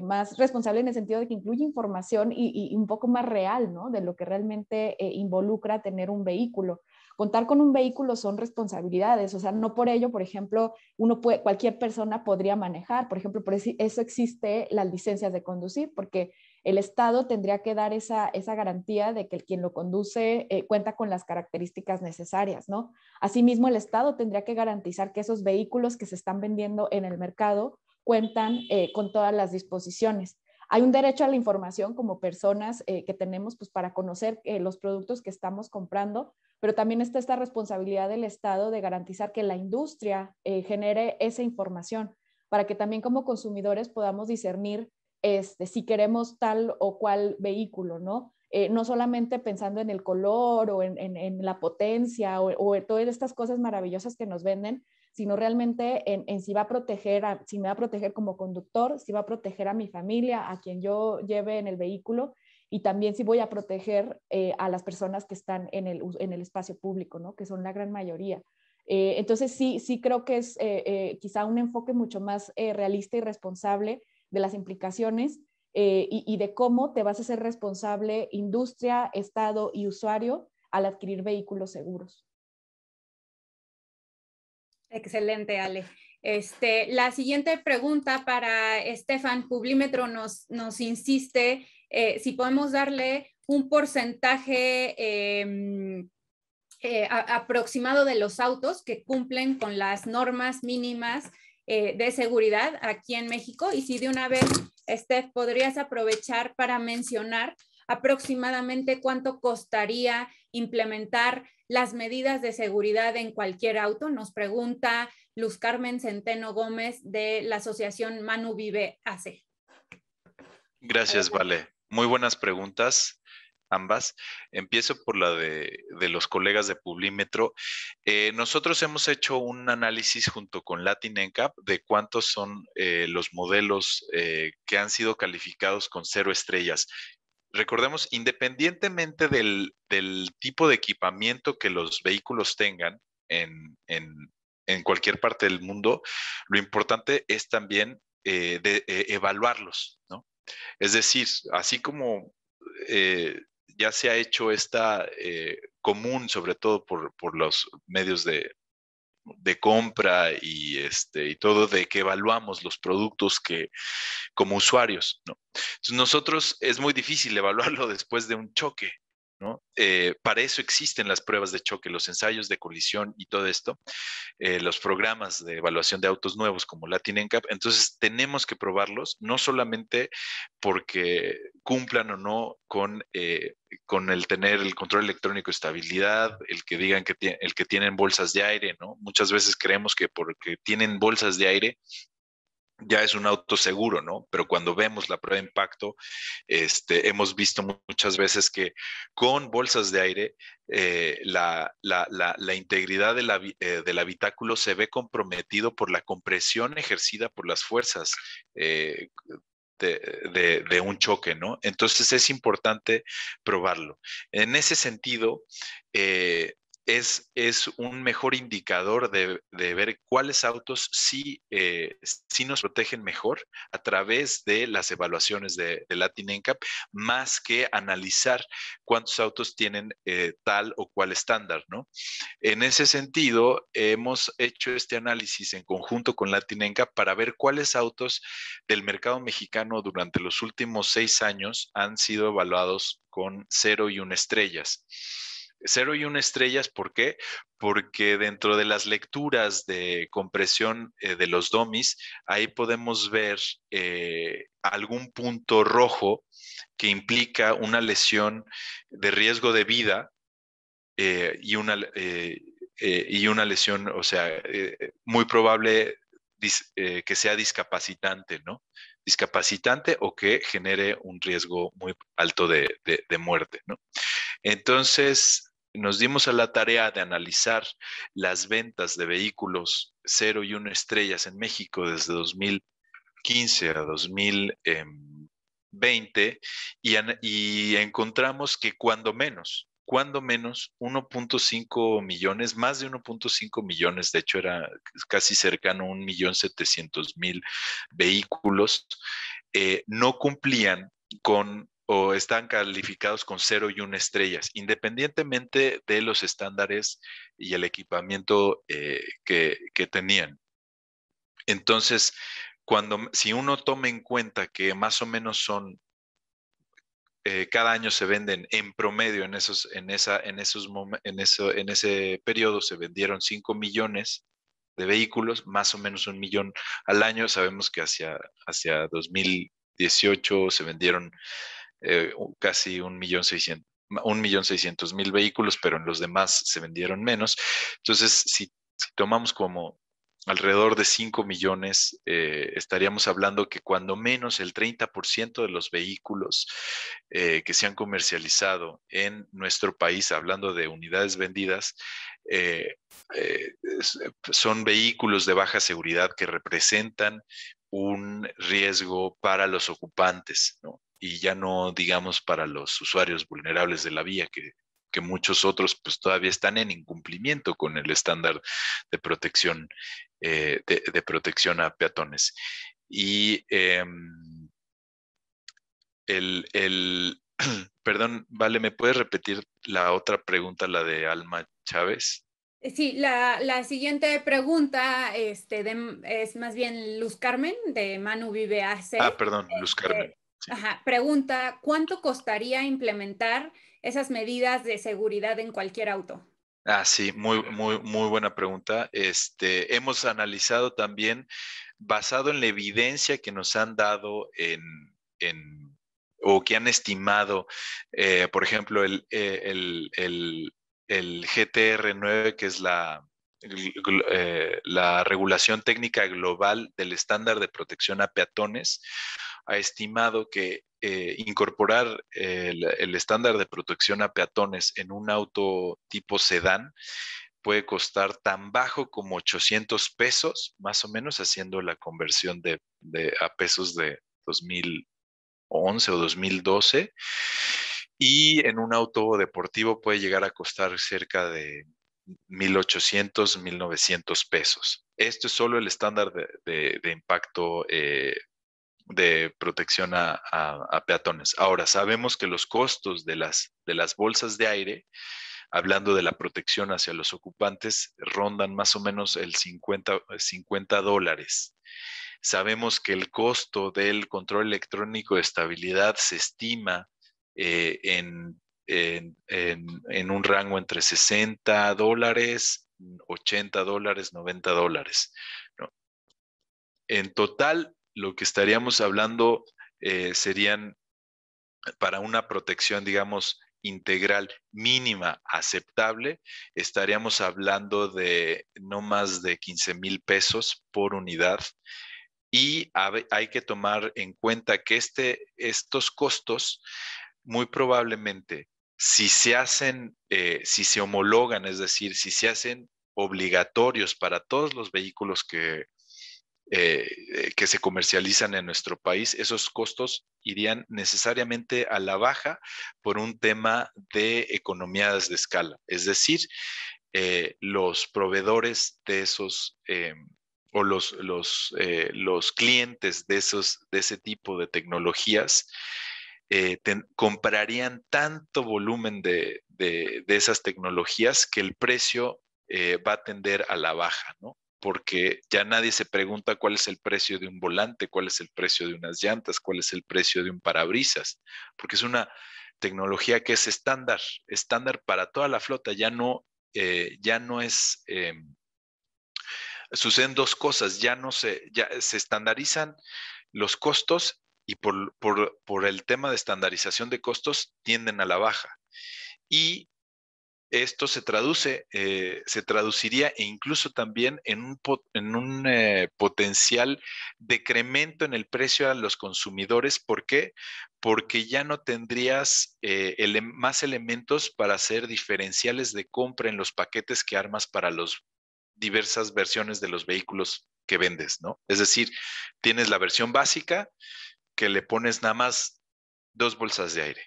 más responsable en el sentido de que incluye información y, y un poco más real, ¿no? De lo que realmente involucra tener un vehículo. Contar con un vehículo son responsabilidades, o sea, no por ello, por ejemplo, uno puede, cualquier persona podría manejar, por ejemplo, por eso existe las licencias de conducir, porque el Estado tendría que dar esa, esa garantía de que el, quien lo conduce eh, cuenta con las características necesarias, ¿no? Asimismo, el Estado tendría que garantizar que esos vehículos que se están vendiendo en el mercado cuentan eh, con todas las disposiciones. Hay un derecho a la información como personas eh, que tenemos pues, para conocer los productos que estamos comprando, pero también está esta responsabilidad del Estado de garantizar que la industria eh, genere esa información para que también como consumidores podamos discernir este, si queremos tal o cual vehículo, ¿no? Eh, no solamente pensando en el color o en, la potencia o, o, en todas estas cosas maravillosas que nos venden, sino realmente en, si va a proteger, si me va a proteger como conductor, si va a proteger a mi familia, a quien yo lleve en el vehículo y también si voy a proteger eh, a las personas que están en el, espacio público, ¿no? que son la gran mayoría. Eh, entonces sí, sí creo que es eh, quizá un enfoque mucho más realista y responsable de las implicaciones y, de cómo te vas a ser responsable industria, Estado y usuario al adquirir vehículos seguros.
Excelente, Ale. Este, la siguiente pregunta para Estefan Publímetro nos, nos insiste eh, si podemos darle un porcentaje em, eh, aproximado de los autos que cumplen con las normas mínimas eh, de seguridad aquí en México. Y si de una vez, Steph, podrías aprovechar para mencionar aproximadamente cuánto costaría implementar las medidas de seguridad en cualquier auto. Nos pregunta Luz Carmen Centeno Gómez de la Asociación Manu Vive AC.
Gracias, Vale. Muy buenas preguntas, ambas. Empiezo por la de, los colegas de Publímetro. Eh, nosotros hemos hecho un análisis junto con Latin NCAP de cuántos son eh, los modelos eh, que han sido calificados con cero estrellas. Recordemos, independientemente del, tipo de equipamiento que los vehículos tengan en, cualquier parte del mundo, lo importante es también evaluarlos, ¿no? Es decir, así como eh, ya se ha hecho esta eh, común, sobre todo por, los medios de, de compra y, este, y todo de que evaluamos los productos que como usuarios. nosotros es muy difícil evaluarlo después de un choque. Eh, para eso existen las pruebas de choque, los ensayos de colisión y todo esto, eh, los programas de evaluación de autos nuevos como Latin NCAP. Entonces tenemos que probarlos, no solamente porque cumplan o no con, eh, con el tener el control electrónico de estabilidad, el que digan que, el que tienen bolsas de aire, ¿no? Muchas veces creemos que porque tienen bolsas de aire ya es un auto seguro, ¿no? Pero cuando vemos la prueba de impacto, este, hemos visto muchas veces que con bolsas de aire eh, la, la, la, integridad eh, del habitáculo se ve comprometido por la compresión ejercida por las fuerzas eh, de, un choque, ¿no? Entonces es importante probarlo. En ese sentido, eh, es, un mejor indicador de, ver cuáles autos eh, sí, nos protegen mejor a través de las evaluaciones de, de Latin más que analizar cuántos autos tienen eh, tal o cual estándar, ¿no? En ese sentido, hemos hecho este análisis en conjunto con Latin para ver cuáles autos del mercado mexicano durante los últimos seis años han sido evaluados con cero y una estrellas. Cero y una estrellas, ¿por qué? Porque dentro de las lecturas de compresión eh, de los domis, ahí podemos ver eh, algún punto rojo que implica una lesión de riesgo de vida eh, y, una, y una lesión, o sea, muy probable que sea discapacitante, ¿no? Discapacitante o que genere un riesgo muy alto de, de muerte, ¿no? Entonces, nos dimos a la tarea de analizar las ventas de vehículos 0 y 1 estrellas en México desde 2015 a 2020 em, y, encontramos que cuando menos, cuando menos 1.5 millones, más de 1.5 millones, de hecho era casi cercano a 1.700.000 vehículos, eh, no cumplían con están calificados con cero y una estrellas, independientemente de los estándares y el equipamiento eh, que, tenían. Entonces, cuando, si uno toma en cuenta que más o menos son, eh, cada año se venden en promedio en, esos, en, esa, en, esos en, eso, en ese periodo se vendieron 5 millones de vehículos, más o menos un millón al año. Sabemos que hacia, hacia 2018 se vendieron eh, casi un millón seiscientos mil vehículos, pero en los demás se vendieron menos. Entonces, si, tomamos como alrededor de 5 millones, eh, estaríamos hablando que cuando menos el 30% de los vehículos eh, que se han comercializado en nuestro país, hablando de unidades vendidas, son vehículos de baja seguridad que representan un riesgo para los ocupantes y ya no, digamos, para los usuarios vulnerables de la vía, que, muchos otros pues todavía están en incumplimiento con el estándar de protección, eh, de, protección a peatones. Y em, el, perdón, Vale, ¿me puedes repetir la otra pregunta, la de Alma Chávez?
Eh, sí, la, siguiente pregunta este, es más bien Luz Carmen, de Manu Vive AC. Ah,
perdón, Luz este, Carmen.
Pregunta, ¿cuánto costaría implementar esas medidas de seguridad en cualquier auto?
Ah, sí, muy, muy, muy buena pregunta. Este, hemos analizado también, basado en la evidencia que nos han dado en, o que han estimado, eh, por ejemplo, el, eh, el, GTR9, que es la, eh, la regulación técnica global del estándar de protección a peatones, ha estimado que eh, incorporar el, estándar de protección a peatones en un auto tipo sedán puede costar tan bajo como 800 pesos, más o menos haciendo la conversión de, a pesos de 2011 o 2012. Y en un auto deportivo puede llegar a costar cerca de 1.800, 1.900 pesos. Esto es solo el estándar de, impacto eh, de protección a, peatones. Ahora, sabemos que los costos de las, bolsas de aire, hablando de la protección hacia los ocupantes, rondan más o menos el 50, dólares. Sabemos que el costo del control electrónico de estabilidad se estima eh, en, en un rango entre 60 dólares, 80 dólares, 90 dólares. En total, lo que estaríamos hablando eh, serían para una protección, digamos, integral mínima aceptable, estaríamos hablando de no más de 15 mil pesos por unidad. Y hay que tomar en cuenta que este, estos costos muy probablemente, si se hacen, eh, si se homologan, es decir, si se hacen obligatorios para todos los vehículos que eh, eh, que se comercializan en nuestro país, esos costos irían necesariamente a la baja por un tema de economías de escala. Es decir, eh, los proveedores de esos o los, clientes de, esos, de ese tipo de tecnologías comprarían tanto volumen de, esas tecnologías que el precio va a tender a la baja, ¿no? porque ya nadie se pregunta cuál es el precio de un volante, cuál es el precio de unas llantas, cuál es el precio de un parabrisas, porque es una tecnología que es estándar, estándar para toda la flota, ya no, eh, ya no es... Em, suceden dos cosas, ya no se, ya se estandarizan los costos y por, por, por, el tema de estandarización de costos tienden a la baja. Y esto se traduce, eh, se traduciría e incluso también en un, en un eh, potencial decremento en el precio a los consumidores. ¿Por qué? Porque ya no tendrías eh, más elementos para hacer diferenciales de compra en los paquetes que armas para las diversas versiones de los vehículos que vendes, ¿no? Es decir, tienes la versión básica que le pones nada más dos bolsas de aire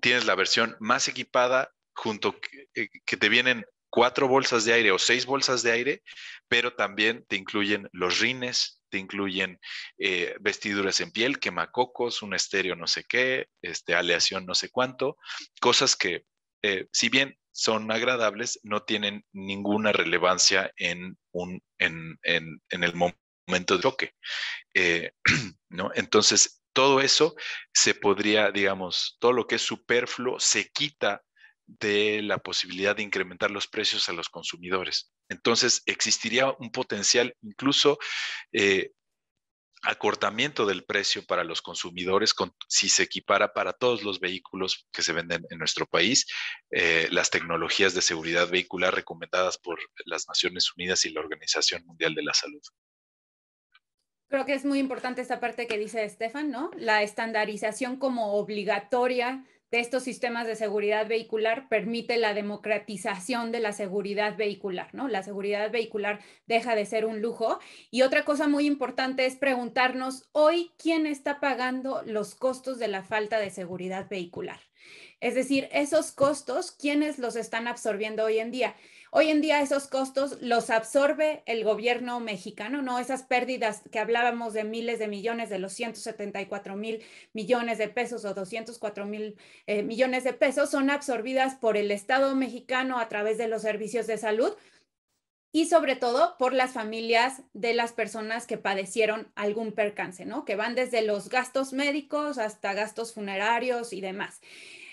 tienes la versión más equipada junto eh, que, te vienen cuatro bolsas de aire o seis bolsas de aire, pero también te incluyen los rines, te incluyen eh, vestiduras en piel, quemacocos, un estéreo no sé qué, este, aleación no sé cuánto, cosas que, eh, si bien son agradables, no tienen ninguna relevancia en, un, en, el momento de choque. Entonces, todo eso se podría, digamos, todo lo que es superfluo se quita de la posibilidad de incrementar los precios a los consumidores. Entonces, existiría un potencial incluso eh, acortamiento del precio para los consumidores si se equipara para todos los vehículos que se venden en nuestro país, eh, las tecnologías de seguridad vehicular recomendadas por las Naciones Unidas y la Organización Mundial de la Salud.
Creo que es muy importante esta parte que dice Estefan, ¿no? La estandarización como obligatoria de estos sistemas de seguridad vehicular permite la democratización de la seguridad vehicular, ¿no? La seguridad vehicular deja de ser un lujo. Y otra cosa muy importante es preguntarnos hoy quién está pagando los costos de la falta de seguridad vehicular. Es decir, esos costos, ¿quiénes los están absorbiendo hoy en día? Hoy en día esos costos los absorbe el gobierno mexicano, ¿no? Esas pérdidas que hablábamos de miles de millones, de los 174 mil millones de pesos o 204 mil eh, millones de pesos, son absorbidas por el Estado mexicano a través de los servicios de salud, y sobre todo por las familias de las personas que padecieron algún percance, ¿no? Que van desde los gastos médicos hasta gastos funerarios y demás.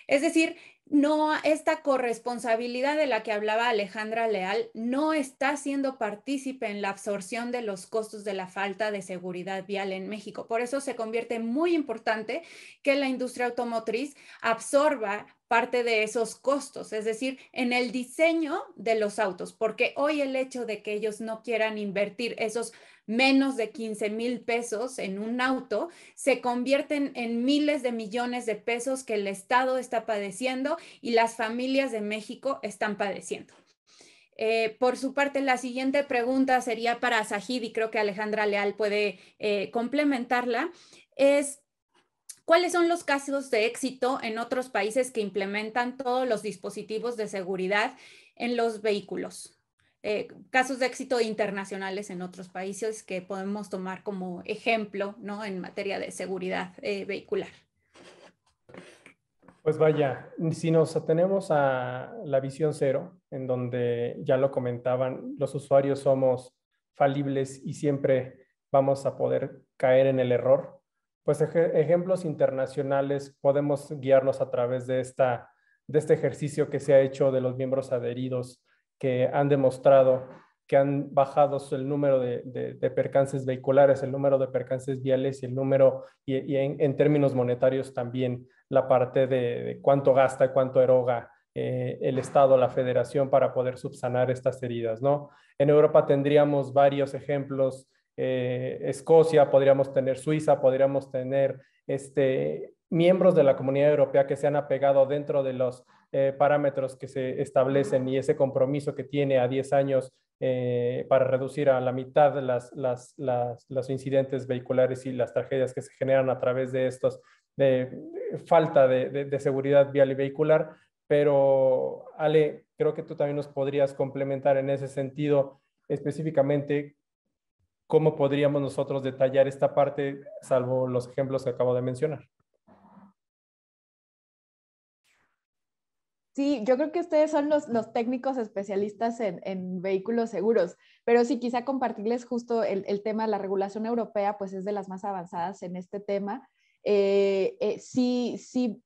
Es decir, no esta corresponsabilidad de la que hablaba Alejandra Leal no está siendo partícipe en la absorción de los costos de la falta de seguridad vial en México. Por eso se convierte muy importante que la industria automotriz absorba parte de esos costos, es decir, en el diseño de los autos, porque hoy el hecho de que ellos no quieran invertir esos menos de 15 mil pesos en un auto, se convierten en miles de millones de pesos que el Estado está padeciendo y las familias de México están padeciendo. Eh, por su parte, la siguiente pregunta sería para Sajid y creo que Alejandra Leal puede eh, complementarla, es ¿Cuáles son los casos de éxito en otros países que implementan todos los dispositivos de seguridad en los vehículos? Eh, casos de éxito internacionales en otros países que podemos tomar como ejemplo ¿no? en materia de seguridad eh, vehicular.
Pues vaya, si nos atenemos a la visión cero, en donde ya lo comentaban, los usuarios somos falibles y siempre vamos a poder caer en el error, pues ejemplos internacionales podemos guiarnos a través de, esta, de este ejercicio que se ha hecho de los miembros adheridos que han demostrado que han bajado el número de, percances vehiculares, el número de percances viales y el número, y, en, términos monetarios también, la parte de, cuánto gasta, cuánto eroga eh, el Estado, la Federación para poder subsanar estas heridas, ¿no? En Europa tendríamos varios ejemplos, eh, Escocia, podríamos tener Suiza, podríamos tener este, miembros de la comunidad europea que se han apegado dentro de los eh, parámetros que se establecen y ese compromiso que tiene a 10 años eh, para reducir a la mitad las, los incidentes vehiculares y las tragedias que se generan a través de estos de falta de seguridad vial y vehicular. Pero Ale, creo que tú también nos podrías complementar en ese sentido específicamente cómo podríamos nosotros detallar esta parte, salvo los ejemplos que acabo de mencionar.
Sí, yo creo que ustedes son los, técnicos especialistas en, vehículos seguros, pero sí quizá compartirles justo el, tema de la regulación europea, pues es de las más avanzadas en este tema. Eh, eh, sí, sí,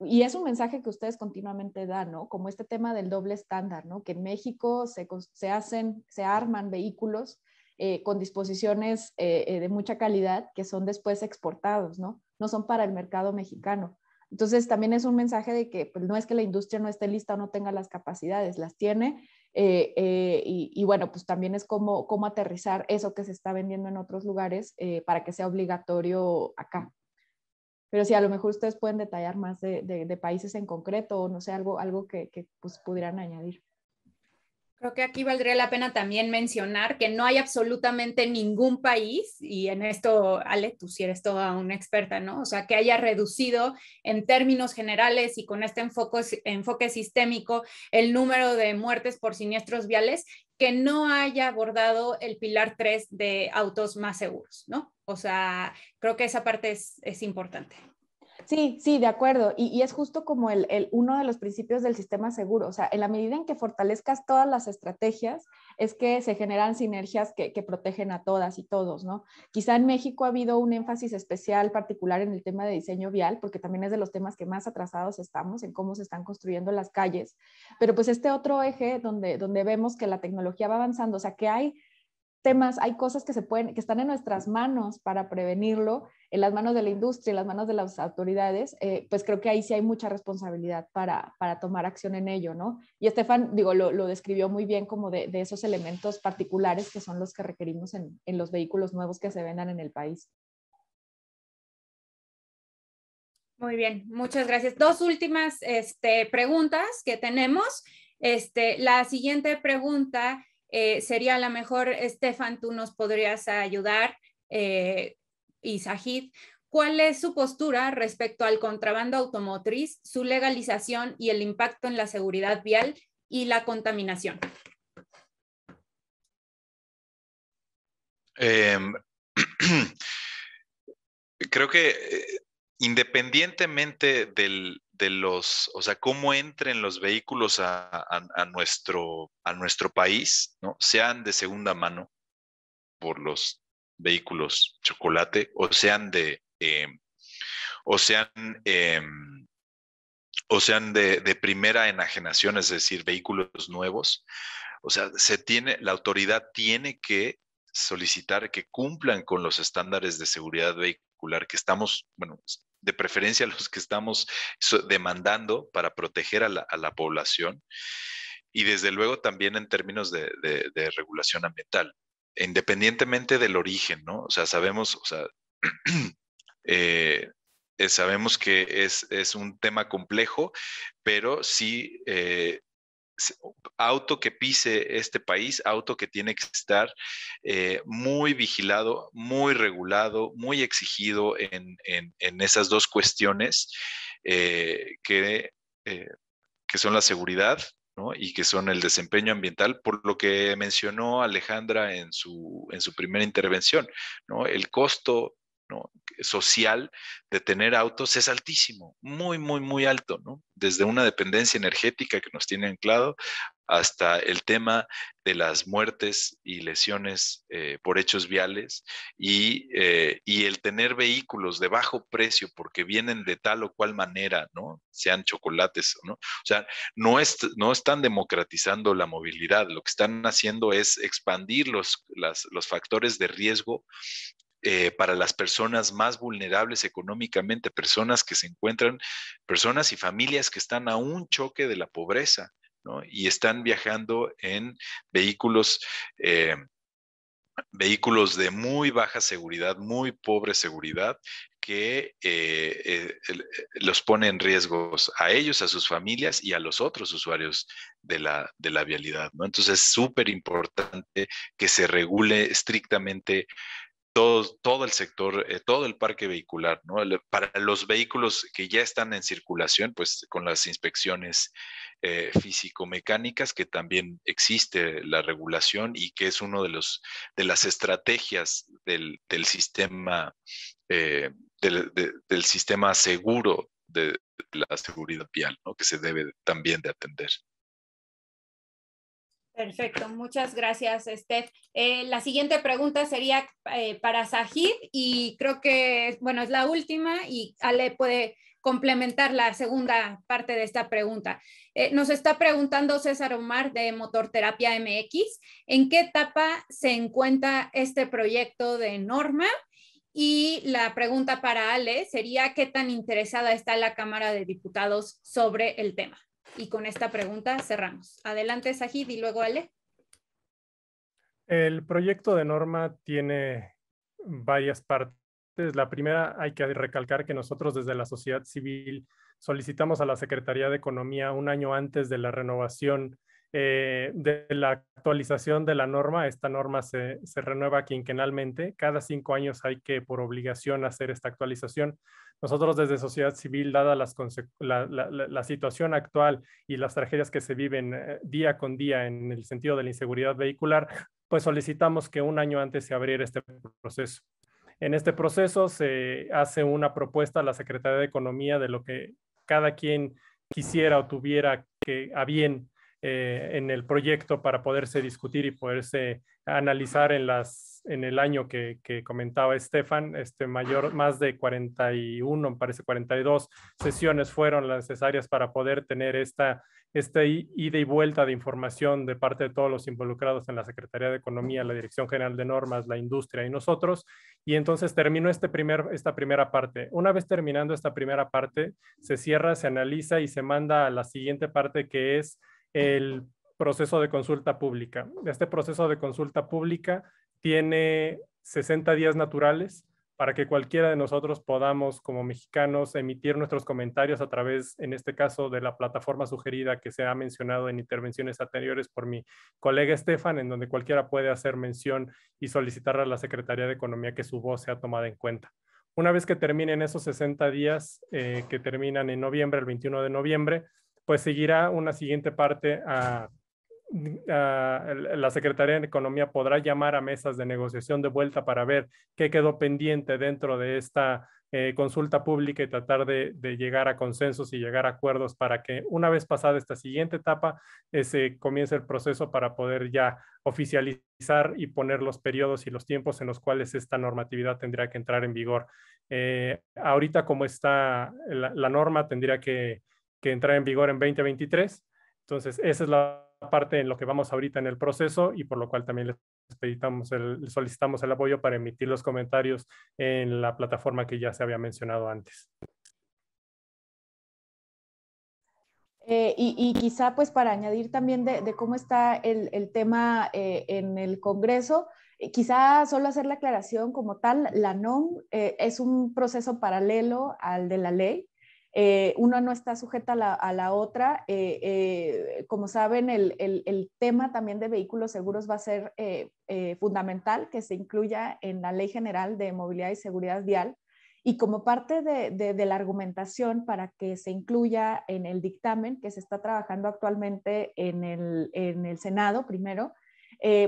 y es un mensaje que ustedes continuamente dan, ¿no? Como este tema del doble estándar, ¿no? Que en México se, hacen, se arman vehículos eh, con disposiciones de mucha calidad que son después exportados, ¿no? No son para el mercado mexicano. Entonces, también es un mensaje de que pues, no es que la industria no esté lista o no tenga las capacidades, las tiene. Eh, eh, y, bueno, pues también es cómo, aterrizar eso que se está vendiendo en otros lugares eh, para que sea obligatorio acá. Pero sí, a lo mejor ustedes pueden detallar más de, países en concreto o no sé, algo, algo que, pues, pudieran añadir.
Creo que aquí valdría la pena también mencionar que no hay absolutamente ningún país, y en esto, Ale, tú si sí eres toda una experta, ¿no? O sea, que haya reducido en términos generales y con este enfoque, enfoque sistémico el número de muertes por siniestros viales que no haya abordado el pilar 3 de autos más seguros, ¿no? O sea, creo que esa parte es importante.
Sí, sí, de acuerdo. Y, es justo como el, uno de los principios del sistema seguro. O sea, en la medida en que fortalezcas todas las estrategias, es que se generan sinergias que, protegen a todas y todos, ¿no? Quizá en México ha habido un énfasis especial particular en el tema de diseño vial, porque también es de los temas que más atrasados estamos en cómo se están construyendo las calles. Pero pues este otro eje donde, donde vemos que la tecnología va avanzando, o sea, que hay temas, hay cosas que se pueden, que están en nuestras manos para prevenirlo, en las manos de la industria, en las manos de las autoridades, eh, pues creo que ahí sí hay mucha responsabilidad para, para tomar acción en ello, ¿no? Y Estefan, digo, lo, describió muy bien como de, esos elementos particulares que son los que requerimos en, en los vehículos nuevos que se vendan en el país.
Muy bien, muchas gracias. Dos últimas este, preguntas que tenemos. Este, la siguiente pregunta eh, sería a lo mejor, Estefan, tú nos podrías ayudar eh, y Sajid, ¿cuál es su postura respecto al contrabando automotriz, su legalización y el impacto en la seguridad vial y la contaminación?
Em, creo que eh, independientemente de los, o sea, cómo entren los vehículos a, nuestro, a nuestro país, ¿no? sean de segunda mano por los vehículos chocolate o sean de, eh, o sean, eh, o sean de, de primera enajenación, es decir, vehículos nuevos. O sea, se tiene, la autoridad tiene que solicitar que cumplan con los estándares de seguridad vehicular que estamos, bueno, de preferencia los que estamos demandando para proteger a la, población y desde luego también en términos de, regulación ambiental, independientemente del origen, ¿no? O sea, sabemos, o sea, eh, eh, sabemos que es, un tema complejo, pero sí eh, auto que pise este país, auto que tiene que estar eh, muy vigilado, muy regulado, muy exigido en, esas dos cuestiones eh, que, eh, que son la seguridad y que son el desempeño ambiental, por lo que mencionó Alejandra en su, en su primera intervención, ¿no? el costo social de tener autos es altísimo, muy, muy, muy alto, desde una dependencia energética que nos tiene anclado hasta el tema de las muertes y lesiones eh, por hechos viales eh, y, el tener vehículos de bajo precio porque vienen de tal o cual manera, ¿no? Sean chocolates, ¿no? O sea, no, no están democratizando la movilidad, lo que están haciendo es expandir los, los factores de riesgo eh, para las personas más vulnerables económicamente, personas que se encuentran, personas y familias que están a un choque de la pobreza, ¿no? Y están viajando en vehículos. Eh, vehículos de muy baja seguridad, muy pobre seguridad, que eh, los pone en riesgos a ellos, a sus familias y a los otros usuarios de la, de la vialidad. ¿no? Entonces es súper importante que se regule estrictamente todo, todo el sector, eh, todo el parque vehicular, ¿no? Para los vehículos que ya están en circulación, pues con las inspecciones eh, físico-mecánicas, que también existe la regulación y que es uno de, los, de las estrategias del, del sistema, eh, del, del sistema seguro de la seguridad vial, ¿no? que se debe también de atender.
Perfecto, muchas gracias, Steph. Eh, la siguiente pregunta sería eh, para Sajid y creo que, bueno, es la última y Ale puede complementar la segunda parte de esta pregunta. Eh, nos está preguntando César Omar de Motorterapia MX, ¿en qué etapa se encuentra este proyecto de norma? Y la pregunta para Ale sería, ¿qué tan interesada está la Cámara de Diputados sobre el tema? Y con esta pregunta cerramos. Adelante, Sajid, y luego Ale.
El proyecto de norma tiene varias partes. La primera, hay que recalcar que nosotros desde la sociedad civil solicitamos a la Secretaría de Economía un año antes de la renovación eh, de la actualización de la norma. Esta norma se, renueva quinquenalmente. Cada cinco años hay que, por obligación, hacer esta actualización. Nosotros desde sociedad civil, dada las la, situación actual y las tragedias que se viven eh, día con día en el sentido de la inseguridad vehicular, pues solicitamos que un año antes se abriera este proceso. En este proceso se hace una propuesta a la Secretaría de Economía de lo que cada quien quisiera o tuviera que a bien eh, en el proyecto para poderse discutir y poderse analizar en, las, en el año que, comentaba Estefan, este mayor, más de 41, parece 42 sesiones fueron las necesarias para poder tener esta, esta ida y vuelta de información de parte de todos los involucrados en la Secretaría de Economía, la Dirección General de Normas, la industria y nosotros. Y entonces terminó este primer, esta primera parte. Una vez terminando esta primera parte, se cierra, se analiza y se manda a la siguiente parte que es el proceso de consulta pública. Este proceso de consulta pública tiene 60 días naturales para que cualquiera de nosotros podamos, como mexicanos, emitir nuestros comentarios a través, en este caso, de la plataforma sugerida que se ha mencionado en intervenciones anteriores por mi colega Estefan, en donde cualquiera puede hacer mención y solicitar a la Secretaría de Economía que su voz sea tomada en cuenta. Una vez que terminen esos 60 días, eh, que terminan en noviembre, el 21 de noviembre, pues seguirá una siguiente parte a, la Secretaría de Economía podrá llamar a mesas de negociación de vuelta para ver qué quedó pendiente dentro de esta eh, consulta pública y tratar de, llegar a consensos y llegar a acuerdos para que una vez pasada esta siguiente etapa se comience el proceso para poder ya oficializar y poner los periodos y los tiempos en los cuales esta normatividad tendría que entrar en vigor. Eh, ahorita como está la norma tendría que que entrará en vigor en 2023. Entonces, esa es la parte en lo que vamos ahorita en el proceso y por lo cual también les solicitamos el apoyo para emitir los comentarios en la plataforma que ya se había mencionado antes.
Eh,
y, quizá pues para añadir también de, cómo está el, tema eh, en el Congreso, eh, quizá solo hacer la aclaración como tal, la NOM es un proceso paralelo al de la ley, eh, una no está sujeta a la, otra. Eh, eh, como saben, el, tema también de vehículos seguros va a ser eh, fundamental que se incluya en la Ley General de Movilidad y Seguridad Vial. Y como parte de, la argumentación para que se incluya en el dictamen que se está trabajando actualmente en el, Senado, primero,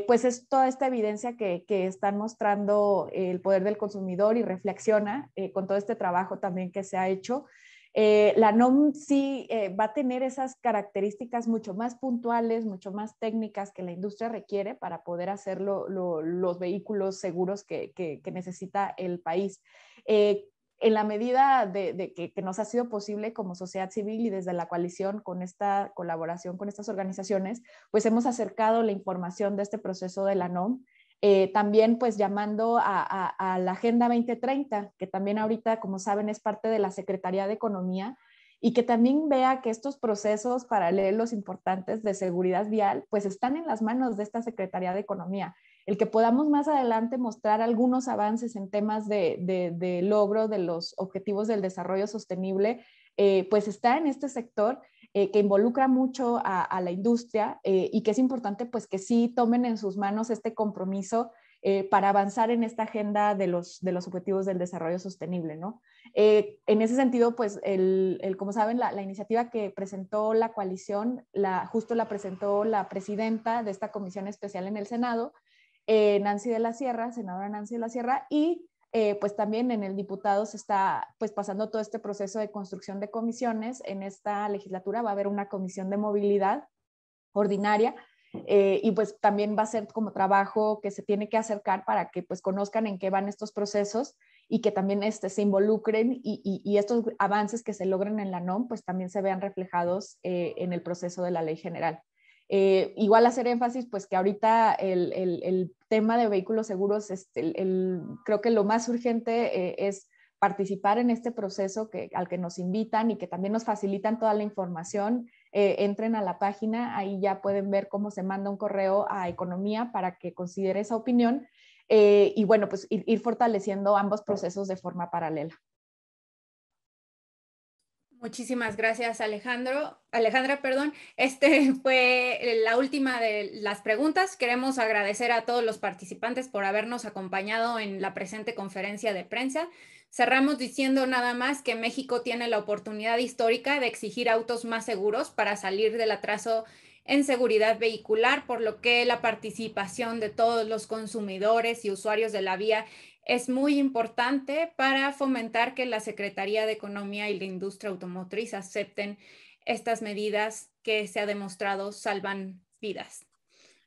pues es toda esta evidencia que, están mostrando el poder del consumidor y reflexiona con todo este trabajo también que se ha hecho eh, la NOM sí eh, va a tener esas características mucho más puntuales, mucho más técnicas que la industria requiere para poder hacer los vehículos seguros que, necesita el país. Eh, en la medida de, que, que, nos ha sido posible como sociedad civil y desde la coalición con esta colaboración con estas organizaciones, pues hemos acercado la información de este proceso de la NOM eh, también pues llamando a, la Agenda 2030, que también ahorita, como saben, es parte de la Secretaría de Economía, y que también vea que estos procesos paralelos importantes de seguridad vial pues están en las manos de esta Secretaría de Economía. El que podamos más adelante mostrar algunos avances en temas de, logro de los objetivos del desarrollo sostenible, eh, pues está en este sector eh, que involucra mucho a, la industria eh, y que es importante pues que sí tomen en sus manos este compromiso eh, para avanzar en esta agenda de los, de los objetivos del desarrollo sostenible, ¿no? en ese sentido, pues, el, como saben, la, iniciativa que presentó la coalición, la, justo la presentó la presidenta de esta comisión especial en el Senado, Nancy de la Sierra, senadora Nancy de la Sierra, y eh, pues también en el diputado se está pues pasando todo este proceso de construcción de comisiones. En esta legislatura va a haber una comisión de movilidad ordinaria eh, y pues también va a ser como trabajo que se tiene que acercar para que pues conozcan en qué van estos procesos y que también este, se involucren y, estos avances que se logren en la NOM pues también se vean reflejados eh, en el proceso de la ley general. Eh, igual hacer énfasis, pues que ahorita el, tema de vehículos seguros, este, creo que lo más urgente eh, es participar en este proceso que, al que nos invitan y que también nos facilitan toda la información. Eh, entren a la página, ahí ya pueden ver cómo se manda un correo a Economía para que considere esa opinión. y bueno, pues ir, fortaleciendo ambos procesos de forma paralela.
Muchísimas gracias, Alejandro. Alejandra, perdón. Este fue la última de las preguntas. Queremos agradecer a todos los participantes por habernos acompañado en la presente conferencia de prensa. Cerramos diciendo nada más que México tiene la oportunidad histórica de exigir autos más seguros para salir del atraso en seguridad vehicular, por lo que la participación de todos los consumidores y usuarios de la vía es muy importante para fomentar que la Secretaría de Economía y la industria automotriz acepten estas medidas que se ha demostrado salvan vidas.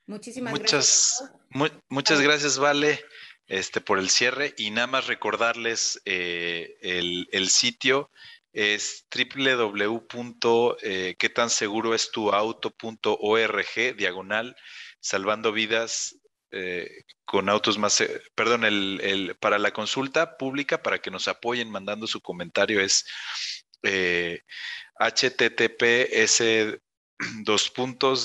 Muchísimas muchas,
gracias. muchas gracias, Vale, este, por el cierre. Y nada más recordarles eh, el, sitio es www.quetanseguroestuauto.org eh, diagonal salvando vidas eh, con autos más, eh, perdón, el, para la consulta pública, para que nos apoyen mandando su comentario, es https eh, dos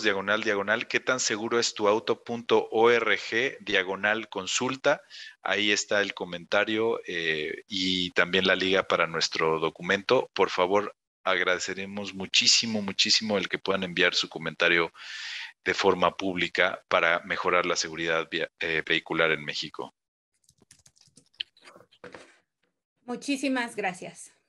diagonal, diagonal, qué tan seguro es tu auto.org, diagonal, consulta. Ahí está el comentario y también la liga para nuestro documento. Por favor, agradeceremos muchísimo, muchísimo el que puedan enviar su comentario de forma pública para mejorar la seguridad eh, vehicular en México.
Muchísimas
gracias.